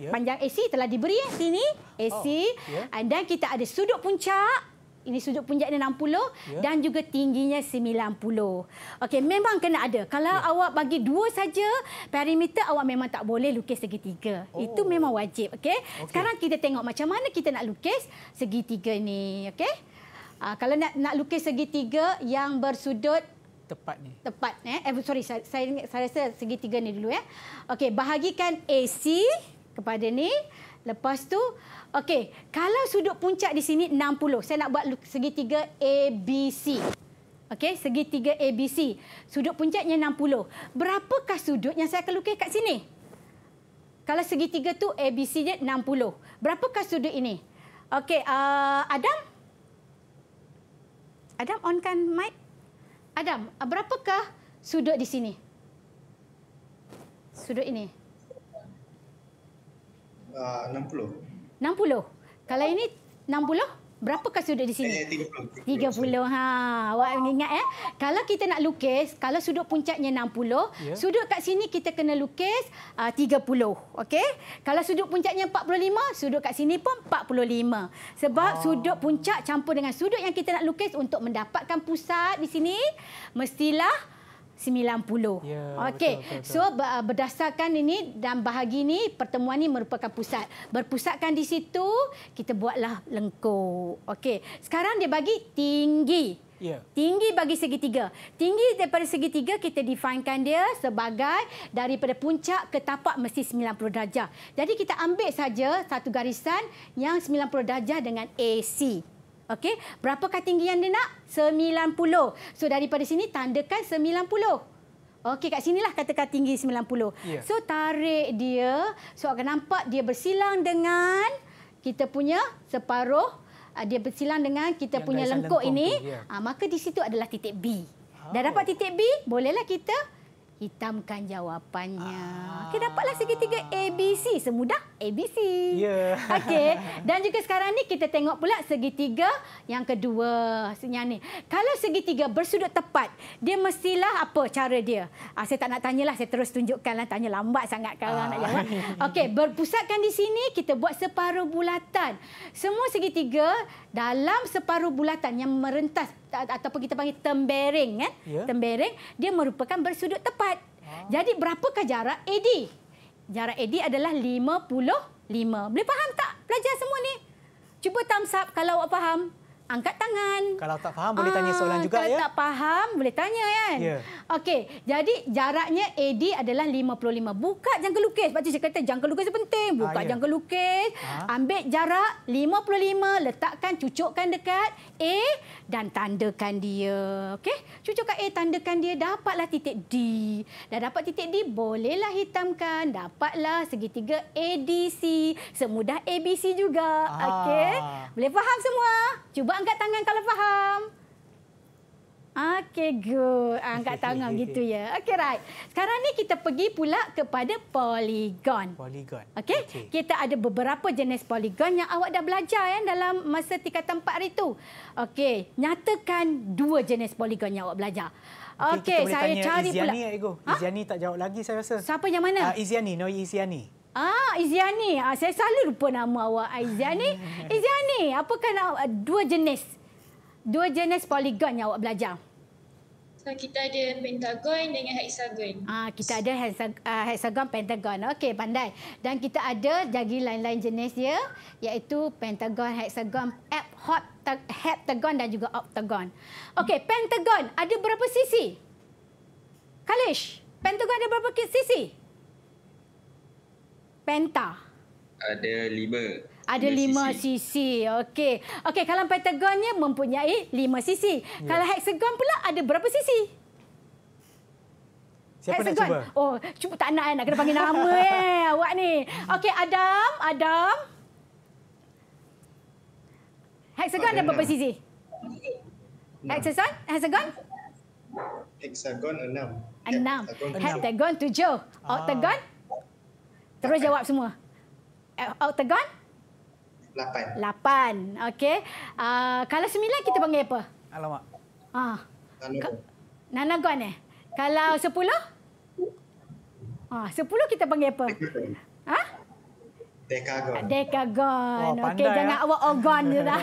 yeah. panjang AC telah diberi eh, sini AC oh. yeah. dan kita ada sudut puncak ini sudut punjatnya 60 yeah. dan juga tingginya 90. Okey, memang kena ada. Kalau yeah. awak bagi dua saja perimeter awak memang tak boleh lukis segitiga. Oh. Itu memang wajib, okey. Okay. Sekarang kita tengok macam mana kita nak lukis segitiga ni, okey. Uh, kalau nak nak lukis segitiga yang bersudut tepat ni. Tepat eh. eh sorry, saya, saya saya rasa segitiga ni dulu ya. Eh. Okey, bahagikan AC kepada ni. Lepas tu Okey, kalau sudut puncak di sini 60, saya nak buat segitiga ABC. Okey, segitiga ABC. Sudut puncaknya 60. Berapakah sudut yang saya akan lukis kat sini? Kalau segitiga tu ABC dia 60. Berapakah sudut ini? Okey, uh, Adam. Adam kan mic. Adam, uh, berapakah sudut di sini? Sudut ini. Uh, 60. Kalau ini 60, berapa kasih sudut di sini? Eh, 30. 30. Ha, awak ingat ya. Kalau kita nak lukis, kalau sudut puncaknya 60, yeah. sudut kat sini kita kena lukis ah, uh, 30. Okey? Kalau sudut puncaknya 45, sudut kat sini pun 45. Sebab oh. sudut puncak campur dengan sudut yang kita nak lukis untuk mendapatkan pusat di sini, mestilah 90. Yeah, Okey. So ah, berdasarkan ini dan bahagi ini pertemuan ini merupakan pusat. Berpusatkan di situ kita buatlah lengkok. Okey. Sekarang dia bagi tinggi. Yeah. Tinggi bagi segitiga. Tinggi daripada segitiga kita definekan dia sebagai daripada puncak ke tapak mesti 90 darjah. Jadi kita ambil saja satu garisan yang 90 darjah dengan AC. Okey, berapa ketinggian dia nak? 90. So daripada sini tandakan 90. Okey, kat lah katakan tinggi 90. Yeah. So tarik dia, so akan nampak dia bersilang dengan kita punya separuh, ah, dia bersilang dengan kita yang punya lengkuk, lengkuk ini. yeah. Ya. ha, maka di situ adalah titik B. Oh. Dah dapat titik B, bolehlah kita hitamkan jawapannya. Ah. Okey, dapatlah segitiga ABC. Semudah ABC. Ya. Yeah. [LAUGHS] Okey. Dan juga sekarang ni kita tengok pula segitiga yang kedua. Yang ni. Kalau segitiga bersudut tepat, dia mestilah apa cara dia? Ah, saya tak nak tanyalah. Saya terus tunjukkanlah. Tanya lambat sangat kalau ah. nak jawab. Okey, berpusatkan di sini, kita buat separuh bulatan. Semua segitiga dalam separuh bulatan yang merentas ataupun kita panggil tembering. kan? Eh? Yeah. Tembering, dia merupakan bersudut tepat. Ah. Jadi berapakah jarak AD? Jarak AD adalah 55. Boleh faham tak pelajar semua ni? Cuba thumbs up kalau awak faham angkat tangan. Kalau tak faham boleh tanya ah, soalan juga kalau ya. Kalau tak faham boleh tanya kan. Ya. Okey, jadi jaraknya AD adalah 55. Buka jangka lukis. Pak cik kata jangka lukis penting. Ah, Buka ha, ya. jangka lukis, ha? Ah. ambil jarak 55, letakkan cucukkan dekat A dan tandakan dia. Okey? Cucukkan A tandakan dia dapatlah titik D. Dah dapat titik D bolehlah hitamkan, dapatlah segitiga ADC semudah ABC juga. Okey? Boleh faham semua? Cuba Cuba angkat tangan kalau faham. Okey, good. Angkat [LAUGHS] tangan gitu ya. Okey, right. Sekarang ni kita pergi pula kepada poligon. Poligon. Okey? Okay. Kita ada beberapa jenis poligon yang awak dah belajar ya, dalam masa tingkatan 4 hari itu. Okey, nyatakan dua jenis poligon yang awak belajar. Okey, okay, saya cari Iziani pula. Ha? Iziani, Ego. Iziani ha? tak jawab lagi saya rasa. Siapa yang mana? Uh, Iziani, Noi Iziani. Ah, Iziani. Ah, saya selalu lupa nama awak. Ah, Iziani. [LAUGHS] Iziani, apa nak, ah, dua jenis? Dua jenis poligon yang awak belajar? So, kita ada pentagon dengan hexagon. Ah, kita ada ah, hexagon, pentagon. Okey, pandai. Dan kita ada lagi lain-lain jenis ya, iaitu pentagon, hexagon, heptagon dan juga octagon. Okey, pentagon ada berapa sisi? Kalish, pentagon ada berapa sisi? Uh, Penta? Ada lima. Ada lima sisi. Okey. Okey, kalau pentagonnya mempunyai lima sisi. Ya. Kalau heksagon pula ada berapa sisi? Siapa hexagon. nak cuba? Oh, cuba tak nak kan? nak kena panggil nama [LAUGHS] eh awak ni. Okey, Adam, Adam. Heksagon ada, ada berapa sisi? Heksagon. Heksagon. Heksagon enam. Enam. Heptagon tujuh. Octagon? Ah. Terus jawab semua. Eh, Octagon? Oh, Lapan. Lapan. Okey. Uh, kalau sembilan, kita panggil apa? Alamak. Ha. Ah. Nanagon. eh? Kalau sepuluh? Ha, sepuluh kita panggil apa? Ha? Dekagon. Decagon. Oh, okey, jangan ya. awak ogon je lah.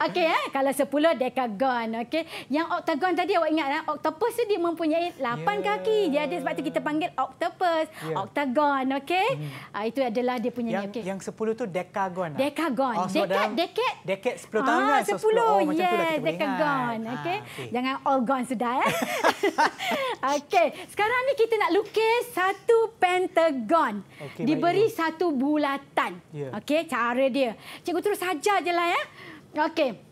[LAUGHS] okey, eh? kalau sepuluh, dekagon. Okey. Yang oktagon tadi awak ingat, eh? Ah, oktopus tu dia mempunyai lapan yeah. kaki. Dia ada sebab tu kita panggil oktopus, Yeah. Octagon, okey. Hmm. Ah, itu adalah dia punya yang, ni. Okay. Yang sepuluh tu dekagon. Ah. Dekagon, Oh, dekat, dekat. Dekat sepuluh tahun kan? Sepuluh, so, oh, lah yes. Macam okey. okay. Jangan ogon sudah, Eh? [LAUGHS] okey, sekarang ni kita nak lukis satu pentagon. Okay, Diberi baik. satu bulat kelihatan. Yeah. Okey, cara dia. Cikgu terus saja je lah ya. Okey.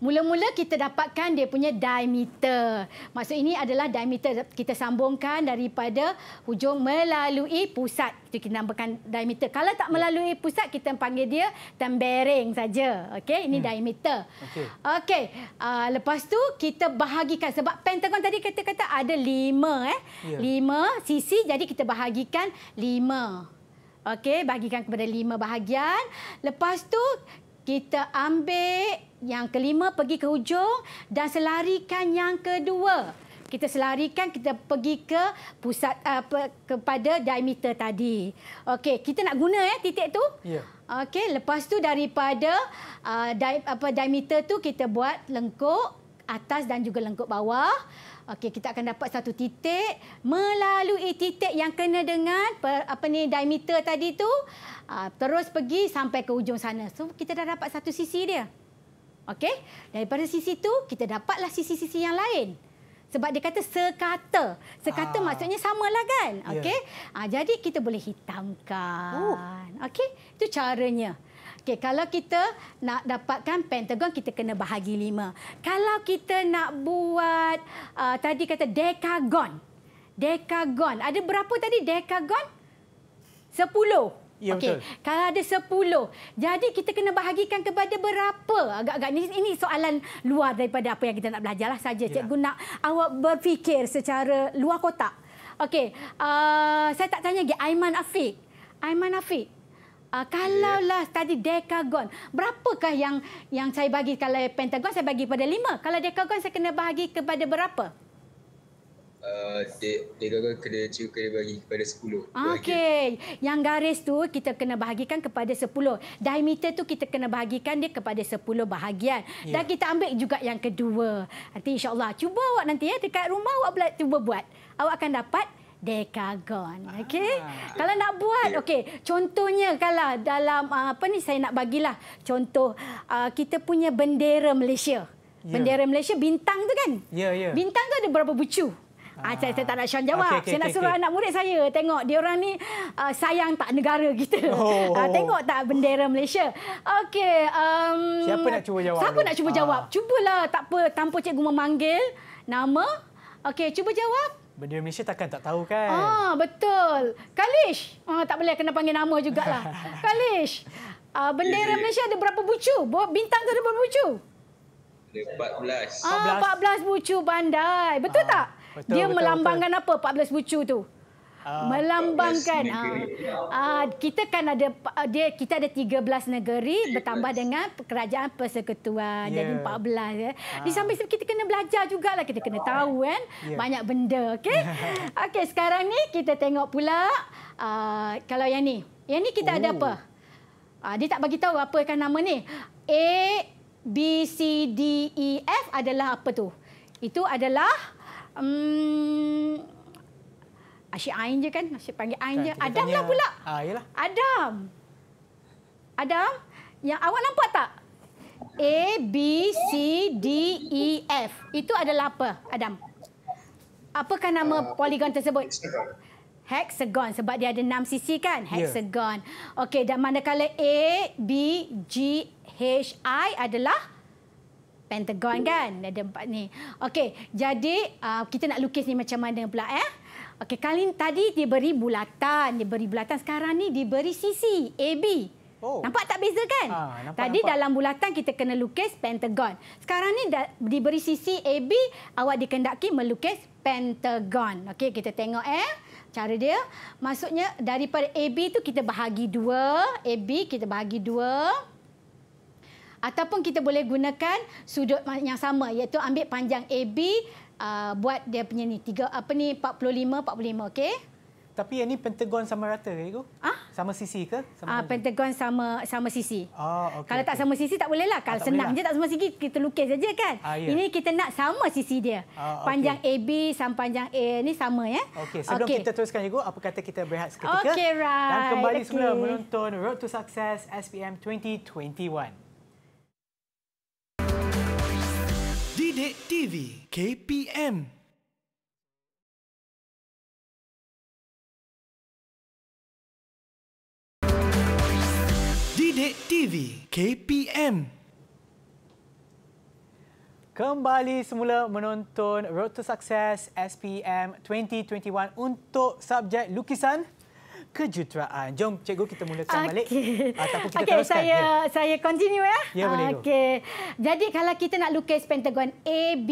Mula-mula kita dapatkan dia punya diameter. Maksud ini adalah diameter kita sambungkan daripada hujung melalui pusat. Itu kita nampakkan diameter. Kalau tak ya. melalui pusat, kita panggil dia tembering saja. Okey, ini hmm. diameter. Okey. Okay. Uh, lepas tu kita bahagikan. Sebab pentagon tadi kata kata ada lima. Eh? Yeah. Lima sisi, jadi kita bahagikan lima. Okey, bagikan kepada lima bahagian. Lepas tu kita ambil yang kelima pergi ke hujung dan selarikan yang kedua. Kita selarikan kita pergi ke pusat uh, pe, kepada diameter tadi. Okey, kita nak guna ya titik tu? Ya. Yeah. Okey, lepas tu daripada uh, eh, di, apa diameter tu kita buat lengkuk atas dan juga lengkuk bawah. Okey, kita akan dapat satu titik melalui titik yang kena dengan per, apa ni diameter tadi tu. Uh, terus pergi sampai ke ujung sana. So kita dah dapat satu sisi dia. Okey. Daripada sisi tu kita dapatlah sisi-sisi yang lain. Sebab dia kata sekata. Sekata Aa. Ah. maksudnya samalah kan? Ya. Okey. Yeah. jadi kita boleh hitamkan. Oh. Okey. Itu caranya. Okey, kalau kita nak dapatkan pentagon kita kena bahagi lima. Kalau kita nak buat uh, tadi kata dekagon. Dekagon. Ada berapa tadi dekagon? Sepuluh. Ya, Okey. Kalau ada sepuluh, jadi kita kena bahagikan kepada berapa? Agak-agak ini, ini soalan luar daripada apa yang kita nak belajarlah saja. Ya. Cikgu ya. nak awak berfikir secara luar kotak. Okey, uh, saya tak tanya lagi Aiman Afiq. Aiman Afiq, Uh, ah, kalau lah okay. tadi dekagon, berapakah yang yang saya bagi kalau pentagon saya bagi pada lima. Kalau dekagon saya kena bagi kepada berapa? Uh, dekagon kena cukup kena bagi kepada sepuluh. Okey, yang garis tu kita kena bahagikan kepada sepuluh. Diameter tu kita kena bahagikan dia kepada sepuluh bahagian. Yeah. Dan ya. kita ambil juga yang kedua. Nanti Insyaallah cuba awak nanti ya dekat rumah awak cuba buat. Awak akan dapat dekagon. Ah. Okey. Kalau nak buat, okey. Contohnya kalau dalam ah, apa ni saya nak bagilah contoh ah, kita punya bendera Malaysia. Ya. Bendera Malaysia bintang tu kan? Ya, yeah, ya. Yeah. Bintang tu ada berapa bucu? Ah, saya, saya tak nak Sean jawab. Okay, okay, saya nak suruh okay. anak murid saya tengok. Dia orang ni uh, sayang tak negara kita. Oh, oh. Uh, tengok tak bendera Malaysia. Okey. Um, siapa nak cuba jawab? Siapa dulu? nak cuba ah. jawab? Cubalah. Tak apa. Tanpa cikgu memanggil nama. Okey, cuba jawab. Benda Malaysia takkan tak tahu kan? Ah betul. Kalish. Ah tak boleh kena panggil nama juga lah, [LAUGHS] Kalish. Ah bendera Malaysia ada berapa bucu? Bintang tu ada berapa bucu? Ada 14. Ah 14 bucu bandai. Betul ah, tak? Betul, dia betul, melambangkan betul. apa 14 bucu tu? Ah, melambangkan uh, kita kan ada dia kita ada 13 negeri bertambah dengan kerajaan persekutuan yeah. jadi 14 ya. Di samping kita kena belajar jugalah kita kena tahu kan yeah. banyak benda okey. [LAUGHS] Okey sekarang ni kita tengok pula uh, kalau yang ni. Yang ni kita oh. ada apa? Uh, dia tak bagi tahu apa kan nama ni. A B C D E F adalah apa tu? Itu adalah mm, Asyik Ain je kan? Asyik panggil Ain kan, je. Adam lah pula. Ha, Adam. Adam, yang awak nampak tak? A, B, C, D, E, F. Itu adalah apa, Adam? Apakah nama ah, poligon tersebut? Hexagon. Sebab dia ada enam sisi kan? Ya. Hexagon. Yeah. Okey, dan manakala A, B, G, H, I adalah? Pentagon kan? Ada empat ni. Okey, jadi uh, kita nak lukis ni macam mana pula. Eh? Okey, kali ini, tadi dia beri bulatan, dia beri bulatan. Sekarang ni dia beri sisi, AB. Oh. Nampak tak beza kan? Ha, ah, nampak, tadi nampak. dalam bulatan kita kena lukis pentagon. Sekarang ni diberi sisi AB, awak dikendaki melukis pentagon. Okey, kita tengok eh cara dia. Maksudnya daripada AB tu kita bahagi dua. AB kita bahagi dua. Ataupun kita boleh gunakan sudut yang sama iaitu ambil panjang AB uh, buat dia punya ni tiga apa ni 45 45 okey tapi yang ni pentagon sama rata ke itu? Ah? Sama sisi ke? Sama ah, pentagon sama sama sisi. Oh, ah, okay, Kalau okay. tak sama sisi tak boleh lah. Kalau ah, senang lah. je tak sama sisi kita lukis saja kan. Ah, yeah. Ini kita nak sama sisi dia. Ah, okay. Panjang AB sampai panjang A ni sama ya. Okey, sebelum okay. kita teruskan Igu, apa kata kita berehat seketika? Okay, right. Dan kembali okay. semula menonton Road to Success SPM 2021. Bilik TV KPM Didik TV KPM Kembali semula menonton Road to Success SPM 2021 untuk subjek lukisan kejuteraan. Jom cikgu kita mulakan okay. balik. Ataupun ah, kita okay, teruskan. Saya ya. saya continue ya. ya boleh okay. Dulu. Jadi kalau kita nak lukis pentagon A B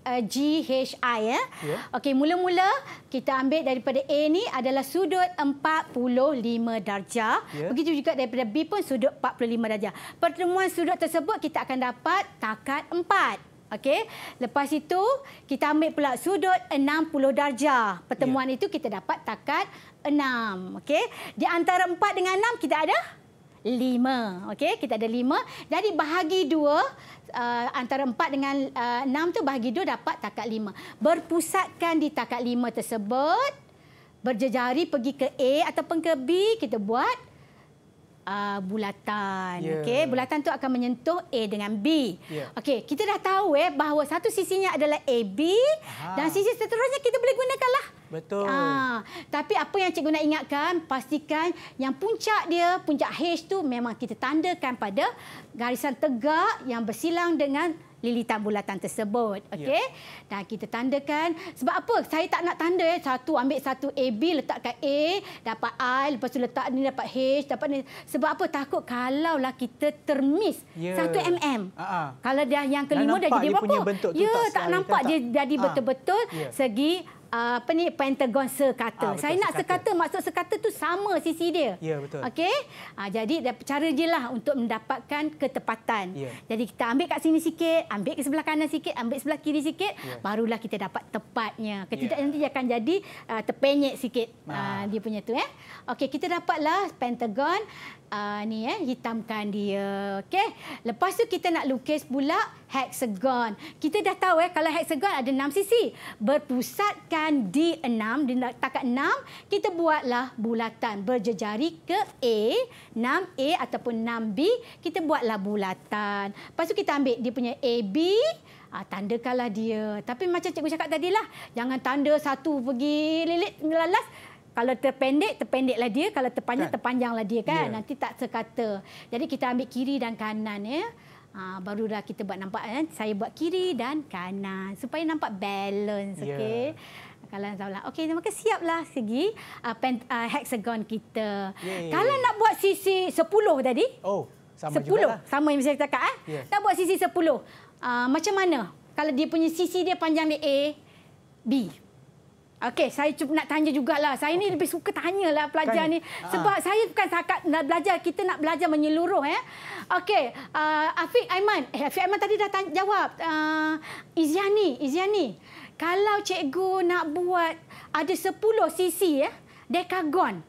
eh, G H I ya. Yeah. Okey, mula-mula kita ambil daripada A ni adalah sudut 45 darjah. Yeah. Begitu juga daripada B pun sudut 45 darjah. Pertemuan sudut tersebut kita akan dapat takat 4. Okay, lepas itu kita ambil pula sudut 60 darjah. Pertemuan yeah. itu kita dapat takat enam. okay? Di antara empat dengan enam, kita ada lima. okay? Kita ada lima. Jadi bahagi dua, uh, antara empat dengan uh, enam tu bahagi dua dapat takat lima. Berpusatkan di takat lima tersebut, berjejari pergi ke A ataupun ke B, kita buat Uh, bulatan yeah. okey bulatan tu akan menyentuh A dengan B yeah. okey kita dah tahu eh bahawa satu sisinya adalah AB dan sisi seterusnya kita boleh gunakanlah Betul. Ha. Tapi apa yang cikgu nak ingatkan, pastikan yang puncak dia, puncak H tu memang kita tandakan pada garisan tegak yang bersilang dengan lilitan bulatan tersebut. Ya. Okey? Yeah. Dan kita tandakan. Sebab apa? Saya tak nak tanda ya. Satu ambil satu AB letakkan A, dapat I, lepas tu letak ni dapat H, dapat ni. Sebab apa? Takut kalaulah kita termis yeah. satu MM. Uh-huh. Kalau dah yang kelima dah jadi apa? Ya, tak, nampak dia jadi betul-betul yeah. segi Ah, apa ni pentagon sekata. Ah, betul, saya nak sekata. sekata maksud sekata tu sama sisi dia. Ya betul. Okey. Ah, jadi cara jelah untuk mendapatkan ketepatan. Ya. Jadi kita ambil kat sini sikit, ambil ke sebelah kanan sikit, ambil sebelah kiri sikit, ya. barulah kita dapat tepatnya. Ketidak ya. nanti dia akan jadi uh, terpenyek sikit ah. uh, dia punya tu eh. Okey, kita dapatlah pentagon uh, ni eh hitamkan dia. Okey. Lepas tu kita nak lukis pula hexagon. Kita dah tahu eh kalau hexagon ada enam sisi. Berpusatkan di enam, di takat enam, kita buatlah bulatan berjejari ke A, 6A ataupun 6B, kita buatlah bulatan. Lepas tu kita ambil dia punya AB, Ah, tandakanlah dia. Tapi macam cikgu cakap tadilah, jangan tanda satu pergi lilit, melalas kalau terpendek terpendeklah dia kalau terpanjang kan. terpanjanglah dia kan yeah. nanti tak terkata jadi kita ambil kiri dan kanan ya ha, baru dah kita buat nampak kan saya buat kiri dan kanan supaya nampak balance yeah. okey kalau salah okey maka siaplah segi uh, pent, uh, hexagon kita yeah, yeah, kalau nak buat sisi 10 tadi oh sama juga lah. sama yang saya cakap eh yeah. nak buat sisi 10 uh, macam mana kalau dia punya sisi dia panjang dia A B Okey, saya cuba nak tanya juga lah. Saya okay. ni lebih suka tanyalah pelajar tanya. ni. Ah. Sebab uh. saya bukan sakat nak belajar, kita nak belajar menyeluruh. Eh. Okey, uh, Afiq Aiman. Eh, Afiq Aiman tadi dah tanya, jawab. Uh, Iziani, Iziani. Kalau cikgu nak buat ada 10 sisi ya, eh, dekagon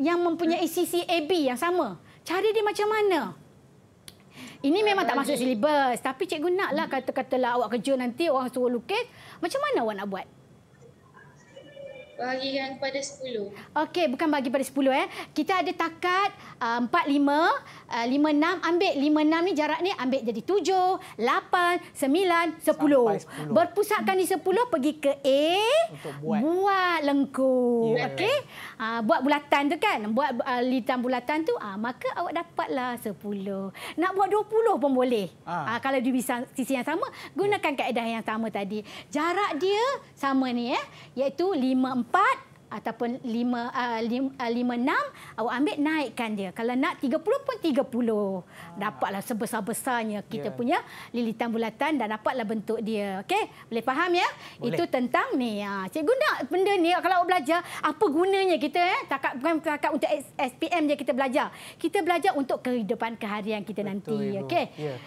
yang mempunyai hmm. cc AB yang sama. Cari dia macam mana? Ini memang tak masuk silibus. Tapi cikgu naklah kata-katalah awak kerja nanti, orang suruh lukis. Macam mana awak nak buat? Bahagikan pada 10. Okey, bukan bagi pada 10 eh. Kita ada takat uh, 4 5 uh, 5 6 ambil 5 6 ni jarak ni ambil jadi 7 8 9 10. 10. Berpusatkan di 10 pergi ke A untuk buat, buat lengkung. Yeah. Okey. Uh, buat bulatan tu kan. Buat uh, litan bulatan tu uh, maka awak dapatlah 10. Nak buat 20 pun boleh. Ah. Uh, kalau di sisi yang sama gunakan kaedah yang sama tadi. Jarak dia sama ni eh iaitu 5 4 empat ataupun lima, ah, lima, ah, lima enam, awak ambil naikkan dia. Kalau nak tiga puluh pun tiga puluh. Ah. Dapatlah sebesar-besarnya kita yeah. punya lilitan bulatan dan dapatlah bentuk dia. Okey, boleh faham ya? Boleh. Itu tentang ni. Cikgu nak benda ni kalau awak belajar, apa gunanya kita? Eh? Tak, bukan takat untuk SPM je kita belajar. Kita belajar untuk kehidupan keharian kita Betul, nanti. Okey. Yeah.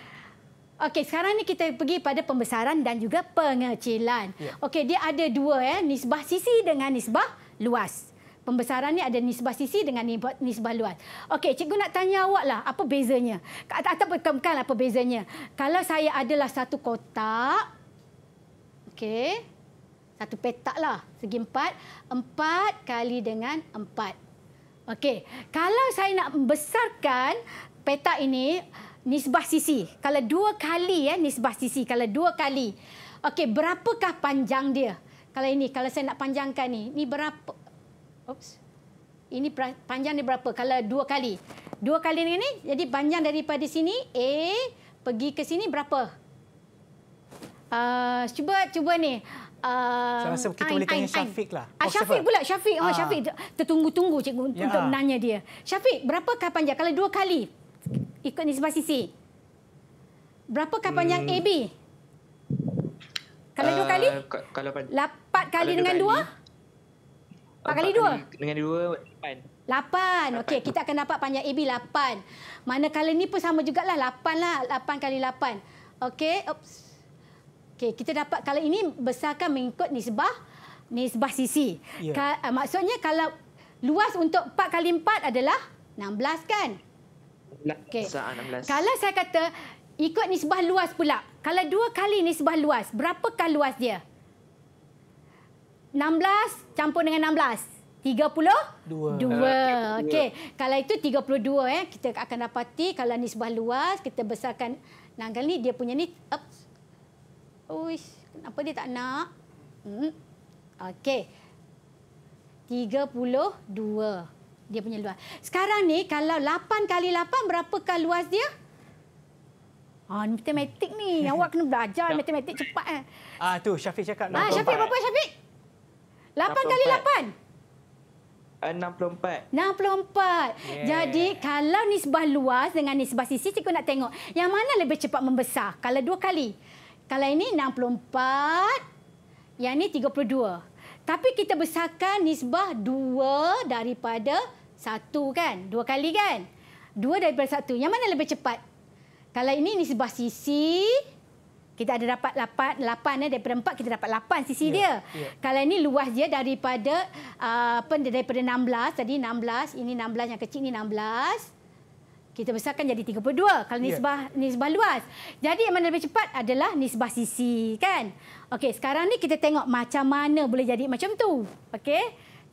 Okey, sekarang ni kita pergi pada pembesaran dan juga pengecilan. Ya. Okey, dia ada dua ya, nisbah sisi dengan nisbah luas. Pembesaran ni ada nisbah sisi dengan nisbah luas. Okey, cikgu nak tanya awak lah, apa bezanya? Kata atau bukan lah apa bezanya? Kalau saya adalah satu kotak, okey, satu petak lah, segi empat, empat kali dengan empat. Okey, kalau saya nak membesarkan petak ini, nisbah sisi. Kalau dua kali ya nisbah sisi, kalau dua kali. Okey, berapakah panjang dia? Kalau ini, kalau saya nak panjangkan ni, ni berapa? Oops. Ini panjang ni berapa kalau dua kali? Dua kali ni ni. Jadi panjang daripada sini A pergi ke sini berapa? Uh, cuba cuba ni. Uh, saya rasa kita ah, boleh tanya Syafiq lah. Ah, oh, Syafiq pula. Syafiq. Oh, ah. Syafiq. Tertunggu-tunggu cikgu ya. untuk menanya dia. Syafiq, berapakah panjang? Kalau dua kali, ikut nisbah sisi. Berapakah hmm. yang AB? Kalau uh, dua ah, kali? Kalau Lapan kali kalau dengan dua? Empat kali dua? Dengan dua, lapan. Lapan. Okey, kita akan dapat panjang AB lapan. Mana Manakala ni pun sama juga lah Lapan lah. Lapan kali lapan. Okey. Oops. Okey, kita dapat kalau ini besarkan mengikut nisbah nisbah sisi. Yeah. maksudnya kalau luas untuk 4 kali empat adalah enam belas kan? Lah, okay. Kalau saya kata ikut nisbah luas pula. Kalau dua kali nisbah luas, berapakah luas dia? 16 campur dengan 16. 32. Okey, kalau itu 32 eh kita akan dapati kalau nisbah luas kita besarkan nanggal ni dia punya ni ups. Uish, kenapa dia tak nak? Hmm. Okey dia punya luas. Sekarang ni kalau 8 kali 8 berapakah luas dia? Ah, matematik ni. [LAUGHS] Awak kena belajar ya. matematik cepat eh. Ah, tu Syafiq cakap. Ah, Syafiq apa Syafiq? 8 kali 8. 64. 64. Yeah. Jadi kalau nisbah luas dengan nisbah sisi, cikgu nak tengok yang mana lebih cepat membesar. Kalau dua kali. Kalau ini 64, yang ini 32. Tapi kita besarkan nisbah dua daripada satu kan? Dua kali kan? Dua daripada satu. Yang mana lebih cepat? Kalau ini, ini sebuah sisi. Kita ada dapat lapan. Lapan eh, daripada empat, kita dapat lapan sisi yeah. dia. Yeah. Kalau ini luas dia daripada uh, apa uh, daripada 16. Tadi 16. Ini 16. Yang kecil ini 16. Kita besarkan jadi 32. Kalau nisbah, ya. nisbah luas. Jadi yang mana lebih cepat adalah nisbah sisi. kan? Okey, sekarang ni kita tengok macam mana boleh jadi macam tu. Okey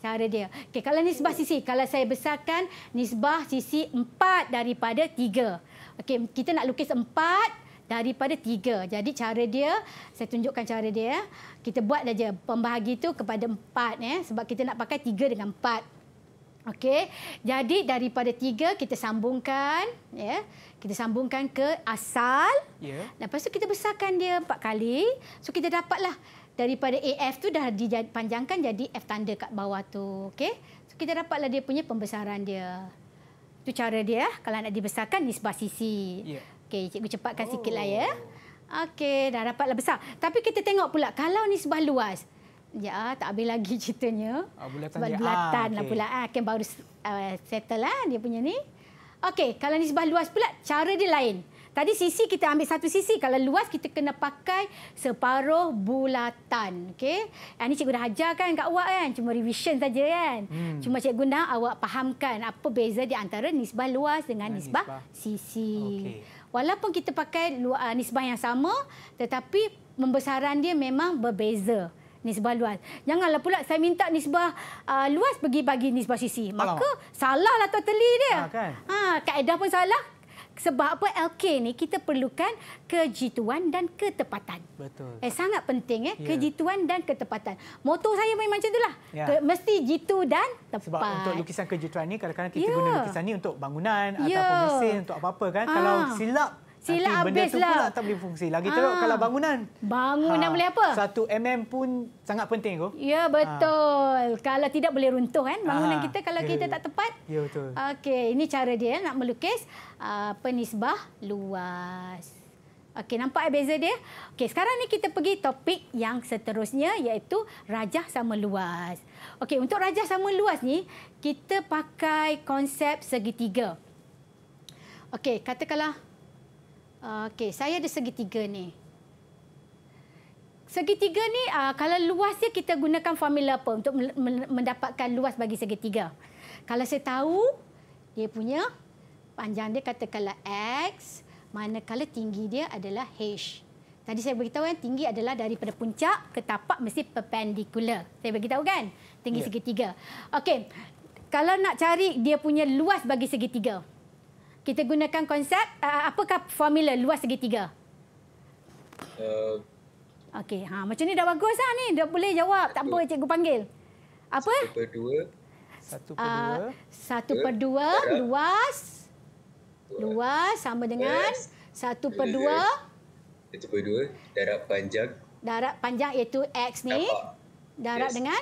cara dia. okay. kalau nisbah sisi, kalau saya besarkan nisbah sisi empat daripada tiga. Okay, kita nak lukis empat daripada tiga. Jadi cara dia, saya tunjukkan cara dia. Ya. Kita buat saja pembahagi itu kepada 4 ya, sebab kita nak pakai tiga dengan empat. Okay, Jadi daripada tiga kita sambungkan ya. Kita sambungkan ke asal. Ya. Yeah. Lepas tu kita besarkan dia empat kali. So kita dapatlah daripada AF tu dah dipanjangkan jadi F tanda kat bawah tu. Okey. So kita dapatlah dia punya pembesaran dia. Tu cara dia lah. kalau nak dibesarkan nisbah sisi. Yeah. Okey, cikgu cepatkan oh. sikitlah ya. Okey, dah dapatlah besar. Tapi kita tengok pula kalau nisbah luas. Ya, tak habis lagi ceritanya. Ah, Sebab bulatan ah, okay. lah pula. Ah, kan baru ah, settle lah dia punya ni. Okey, kalau nisbah luas pula, cara dia lain. Tadi sisi kita ambil satu sisi. Kalau luas, kita kena pakai separuh bulatan. Okay? Ini ah, cikgu dah ajar kan kat awak kan? Cuma revision saja kan? Hmm. Cuma cikgu nak awak fahamkan apa beza di antara nisbah luas dengan nisbah, nisbah. sisi. Okay. Walaupun kita pakai ah, nisbah yang sama, tetapi membesaran dia memang berbeza. Nisbah luas. Janganlah pula saya minta nisbah uh, luas pergi bagi nisbah sisi. Maka Alamak. salahlah totally dia. Ha, kan? ha, kaedah pun salah, sebab apa LK ni kita perlukan kejituan dan ketepatan. Betul. Eh sangat penting eh ya. kejituan dan ketepatan. Motor saya memang macam itulah. Ya. Mesti jitu dan tepat. Sebab untuk lukisan kejituan ni kadang-kadang kita ya. guna lukisan ni untuk bangunan ya. ataupun mesin untuk apa-apa kan. Ha. Kalau silap Sila Nanti habis lah. Benda tu tak boleh fungsi. Lagi teruk ha. kalau bangunan. Bangunan ha. boleh apa? Satu MM pun sangat penting. Ko. Ya, ha. betul. Ha. Kalau tidak boleh runtuh kan bangunan ha. kita kalau ya. kita tak tepat. Ya, betul. Okay ini cara dia nak melukis uh, penisbah luas. Okey, nampak eh beza dia? Okey, sekarang ni kita pergi topik yang seterusnya iaitu rajah sama luas. Okey, untuk rajah sama luas ni, kita pakai konsep segitiga. Okey, katakanlah... Okey, saya ada segitiga ni. Segitiga ni ah, kalau luasnya kita gunakan formula apa untuk mendapatkan luas bagi segitiga? Kalau saya tahu dia punya panjang dia katakanlah x manakala tinggi dia adalah h. Tadi saya beritahu kan tinggi adalah daripada puncak ke tapak mesti perpendicular. Saya beritahu kan tinggi ya. segitiga. Okey. Kalau nak cari dia punya luas bagi segitiga kita gunakan konsep uh, uh, apakah formula luas segitiga? Uh. Okey, ha macam ni dah bagus dah ni. Dah boleh jawab. Tak apa cikgu panggil. Apa? 1/2 1/2 1/2 luas luas sama dengan 1/2 1/2 darab panjang darab panjang iaitu x ni darab yes. dengan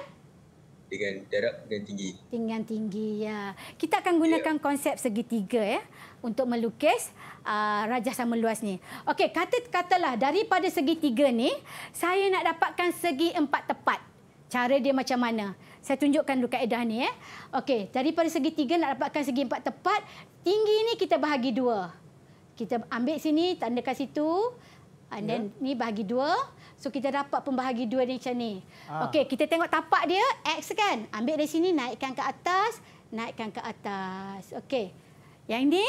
dengan darab dengan tinggi. Dengan tinggi ya. Kita akan gunakan yeah. konsep segitiga ya untuk melukis uh, rajah sama luas ni. Okey, kata katalah daripada segi tiga ni, saya nak dapatkan segi empat tepat. Cara dia macam mana? Saya tunjukkan dulu kaedah ni eh. Okey, daripada segi tiga nak dapatkan segi empat tepat, tinggi ni kita bahagi dua. Kita ambil sini, tandakan situ. And then yeah. ni bahagi dua. So kita dapat pembahagi dua ni macam ni. Ah. Okey, kita tengok tapak dia, X kan? Ambil dari sini, naikkan ke atas, naikkan ke atas. Okey. Yang ini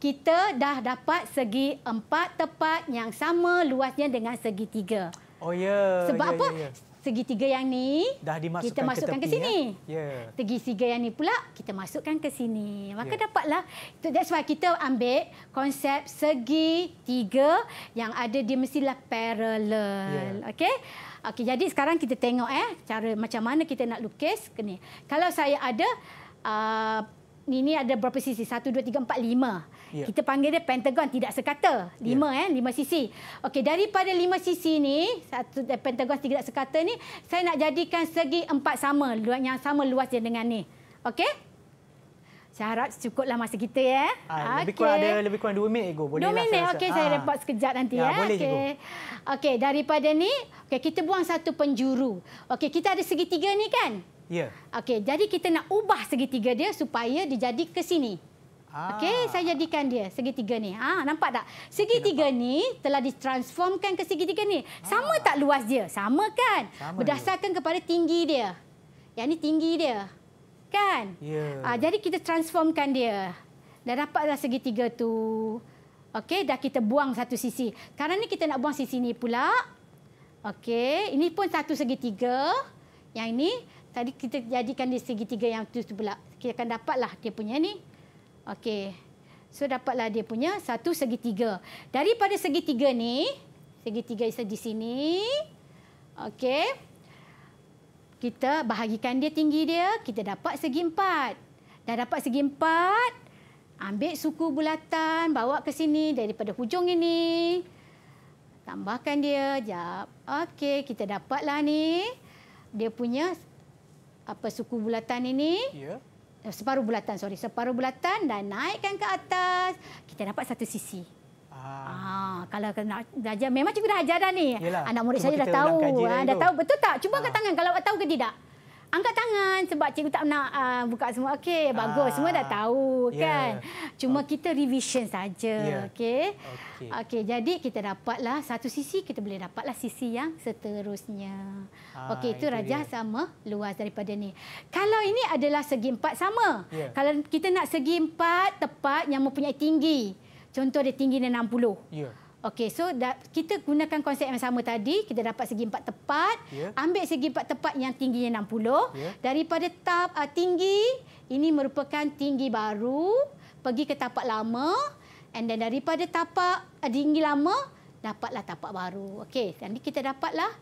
kita dah dapat segi empat tepat yang sama luasnya dengan segi tiga. Oh ya. Sebab ya, apa? Ya, ya. Segi tiga yang ni dah dimasukkan kita masukkan ke, tepi, ke sini. Ya? ya. Segi tiga yang ni pula kita masukkan ke sini. Maka ya. dapatlah. That's why kita ambil konsep segi tiga yang ada di mestilah parallel. Ya. Okey. Okey, jadi sekarang kita tengok eh cara macam mana kita nak lukis ni. Kalau saya ada uh, ini ada berapa sisi? Satu, dua, tiga, empat, lima. Ya. Kita panggil dia pentagon, tidak sekata. Lima, ya. eh, lima sisi. Okey, daripada lima sisi ni, satu eh, pentagon tidak sekata ni, saya nak jadikan segi empat sama, yang sama luasnya dengan ni. Okey? Saya harap cukuplah masa kita ya. Ah, okay. Lebih kurang ada lebih kurang 2 minit ego. Boleh 2 lah minit. Lah, Okey, saya ah. report sekejap nanti ya. ya. Boleh Okey. Okey, daripada ni, okay, kita buang satu penjuru. Okey, kita ada segitiga ni kan? Ya. Okey, jadi kita nak ubah segitiga dia supaya dia jadi ke sini. Ah. Okey, saya jadikan dia segitiga ni. Ah, nampak tak? Segitiga nampak. ni telah ditransformkan ke segitiga ni. Sama ah. tak luas dia? Sama kan? Sama Berdasarkan dia. kepada tinggi dia. Yang ni tinggi dia. Kan? Ya. Ah, jadi kita transformkan dia. Dah dapatlah segitiga tu. Okey, dah kita buang satu sisi. Sekarang ni kita nak buang sisi ni pula. Okey, ini pun satu segitiga. Yang ini Tadi kita jadikan dia segitiga yang tu, tu pula. Kita akan dapatlah dia punya ni. Okey. So dapatlah dia punya satu segitiga. Daripada segitiga ni, segitiga itu di sini. Okey. Kita bahagikan dia tinggi dia, kita dapat segi empat. Dah dapat segi empat, ambil suku bulatan, bawa ke sini daripada hujung ini. Tambahkan dia, jap. Okey, kita dapatlah ni. Dia punya apa suku bulatan ini. Ya. Eh, separuh bulatan, sorry. Separuh bulatan dan naikkan ke atas. Kita dapat satu sisi. Ah. ah kalau nak belajar, memang cikgu dah ajar dah ni. Yelah. Anak murid Cuma saya dah tahu. Ha, dah ah, tahu. Betul tak? Cuba ah. angkat tangan kalau tahu ke tidak angkat tangan sebab cikgu tak nak uh, buka semua. Okey, bagus. semua dah ah, tahu yeah. kan. Cuma oh. kita revision saja. Yeah. Okey. Okey. Okay, jadi kita dapatlah satu sisi, kita boleh dapatlah sisi yang seterusnya. Ah, Okey, itu, itu rajah dia. sama luas daripada ni. Kalau ini adalah segi empat sama. Yeah. Kalau kita nak segi empat tepat yang mempunyai tinggi. Contoh dia tinggi dia 60. Ya. Yeah. Okey, so dah, kita gunakan konsep yang sama tadi. Kita dapat segi empat tepat. Yeah. Ambil segi empat tepat yang tingginya 60. Yeah. Daripada tap, uh, tinggi, ini merupakan tinggi baru. Pergi ke tapak lama. And then daripada tapak uh, tinggi lama, dapatlah tapak baru. Okey, jadi kita dapatlah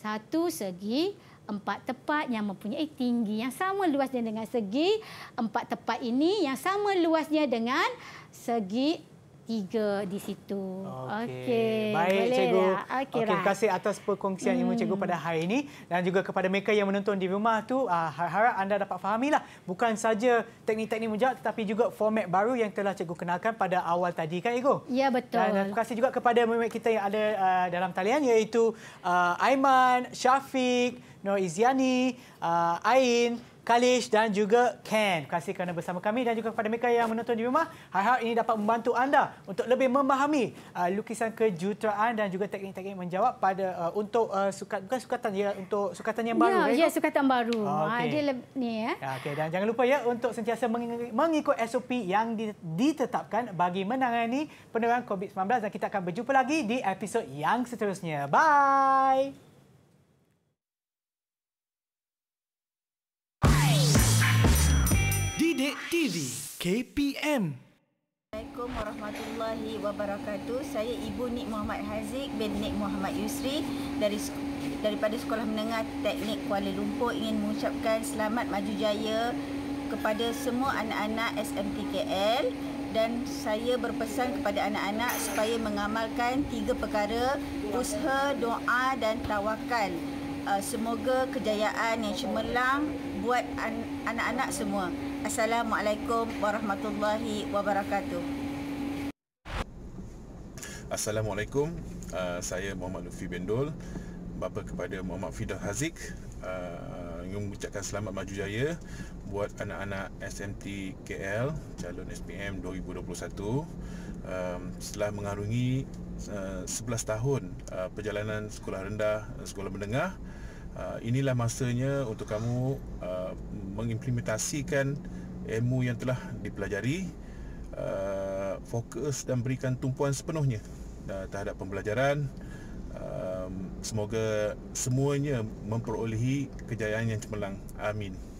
satu segi empat tepat yang mempunyai tinggi yang sama luasnya dengan segi empat tepat ini yang sama luasnya dengan segi tiga di situ. Okey. Okay. Baik, Boleh Cikgu. Lah. Okay, okay, Terima kasih atas perkongsian hmm. ilmu Cikgu pada hari ini. Dan juga kepada mereka yang menonton di rumah tu, ah, harap anda dapat fahamilah. Bukan saja teknik-teknik menjawab, tetapi juga format baru yang telah Cikgu kenalkan pada awal tadi, kan, Ego. Ya, betul. Dan terima kasih juga kepada murid kita yang ada ah, dalam talian, iaitu ah, Aiman, Syafiq, Noor Iziani, Ain, Kalish dan juga Ken. Terima kasih kerana bersama kami dan juga kepada mereka yang menonton di rumah. harap ini dapat membantu anda untuk lebih memahami uh, lukisan kejuteraan dan juga teknik-teknik menjawab pada uh, untuk uh, sukat bukan sukatan ya untuk sukatan yang ya, baru. Ya, eh? right? ya sukatan baru. Oh, ah, ah, okay. Dia ni ya. Eh? Ah, okay, dan jangan lupa ya untuk sentiasa meng mengikut SOP yang ditetapkan bagi menangani penularan COVID-19 dan kita akan berjumpa lagi di episod yang seterusnya. Bye. Didik TV KPM Assalamualaikum warahmatullahi wabarakatuh. Saya Ibu Nik Muhammad Haziq bin Nik Muhammad Yusri dari daripada Sekolah Menengah Teknik Kuala Lumpur ingin mengucapkan selamat maju jaya kepada semua anak-anak SMTKL dan saya berpesan kepada anak-anak supaya mengamalkan tiga perkara usaha, doa dan tawakal. Uh, semoga kejayaan yang cemerlang buat anak-anak semua. Assalamualaikum warahmatullahi wabarakatuh. Assalamualaikum. Uh, saya Muhammad Lufi Bendol, bapa kepada Muhammad Fidah Haziq. Uh, ingin mengucapkan selamat maju jaya buat anak-anak SMT KL calon SPM 2021 um, setelah mengarungi uh, 11 tahun uh, perjalanan sekolah rendah uh, sekolah menengah Ah, inilah masanya untuk kamu uh, mengimplementasikan ilmu yang telah dipelajari uh, fokus dan berikan tumpuan sepenuhnya uh, terhadap pembelajaran um, semoga semuanya memperolehi kejayaan yang cemerlang amin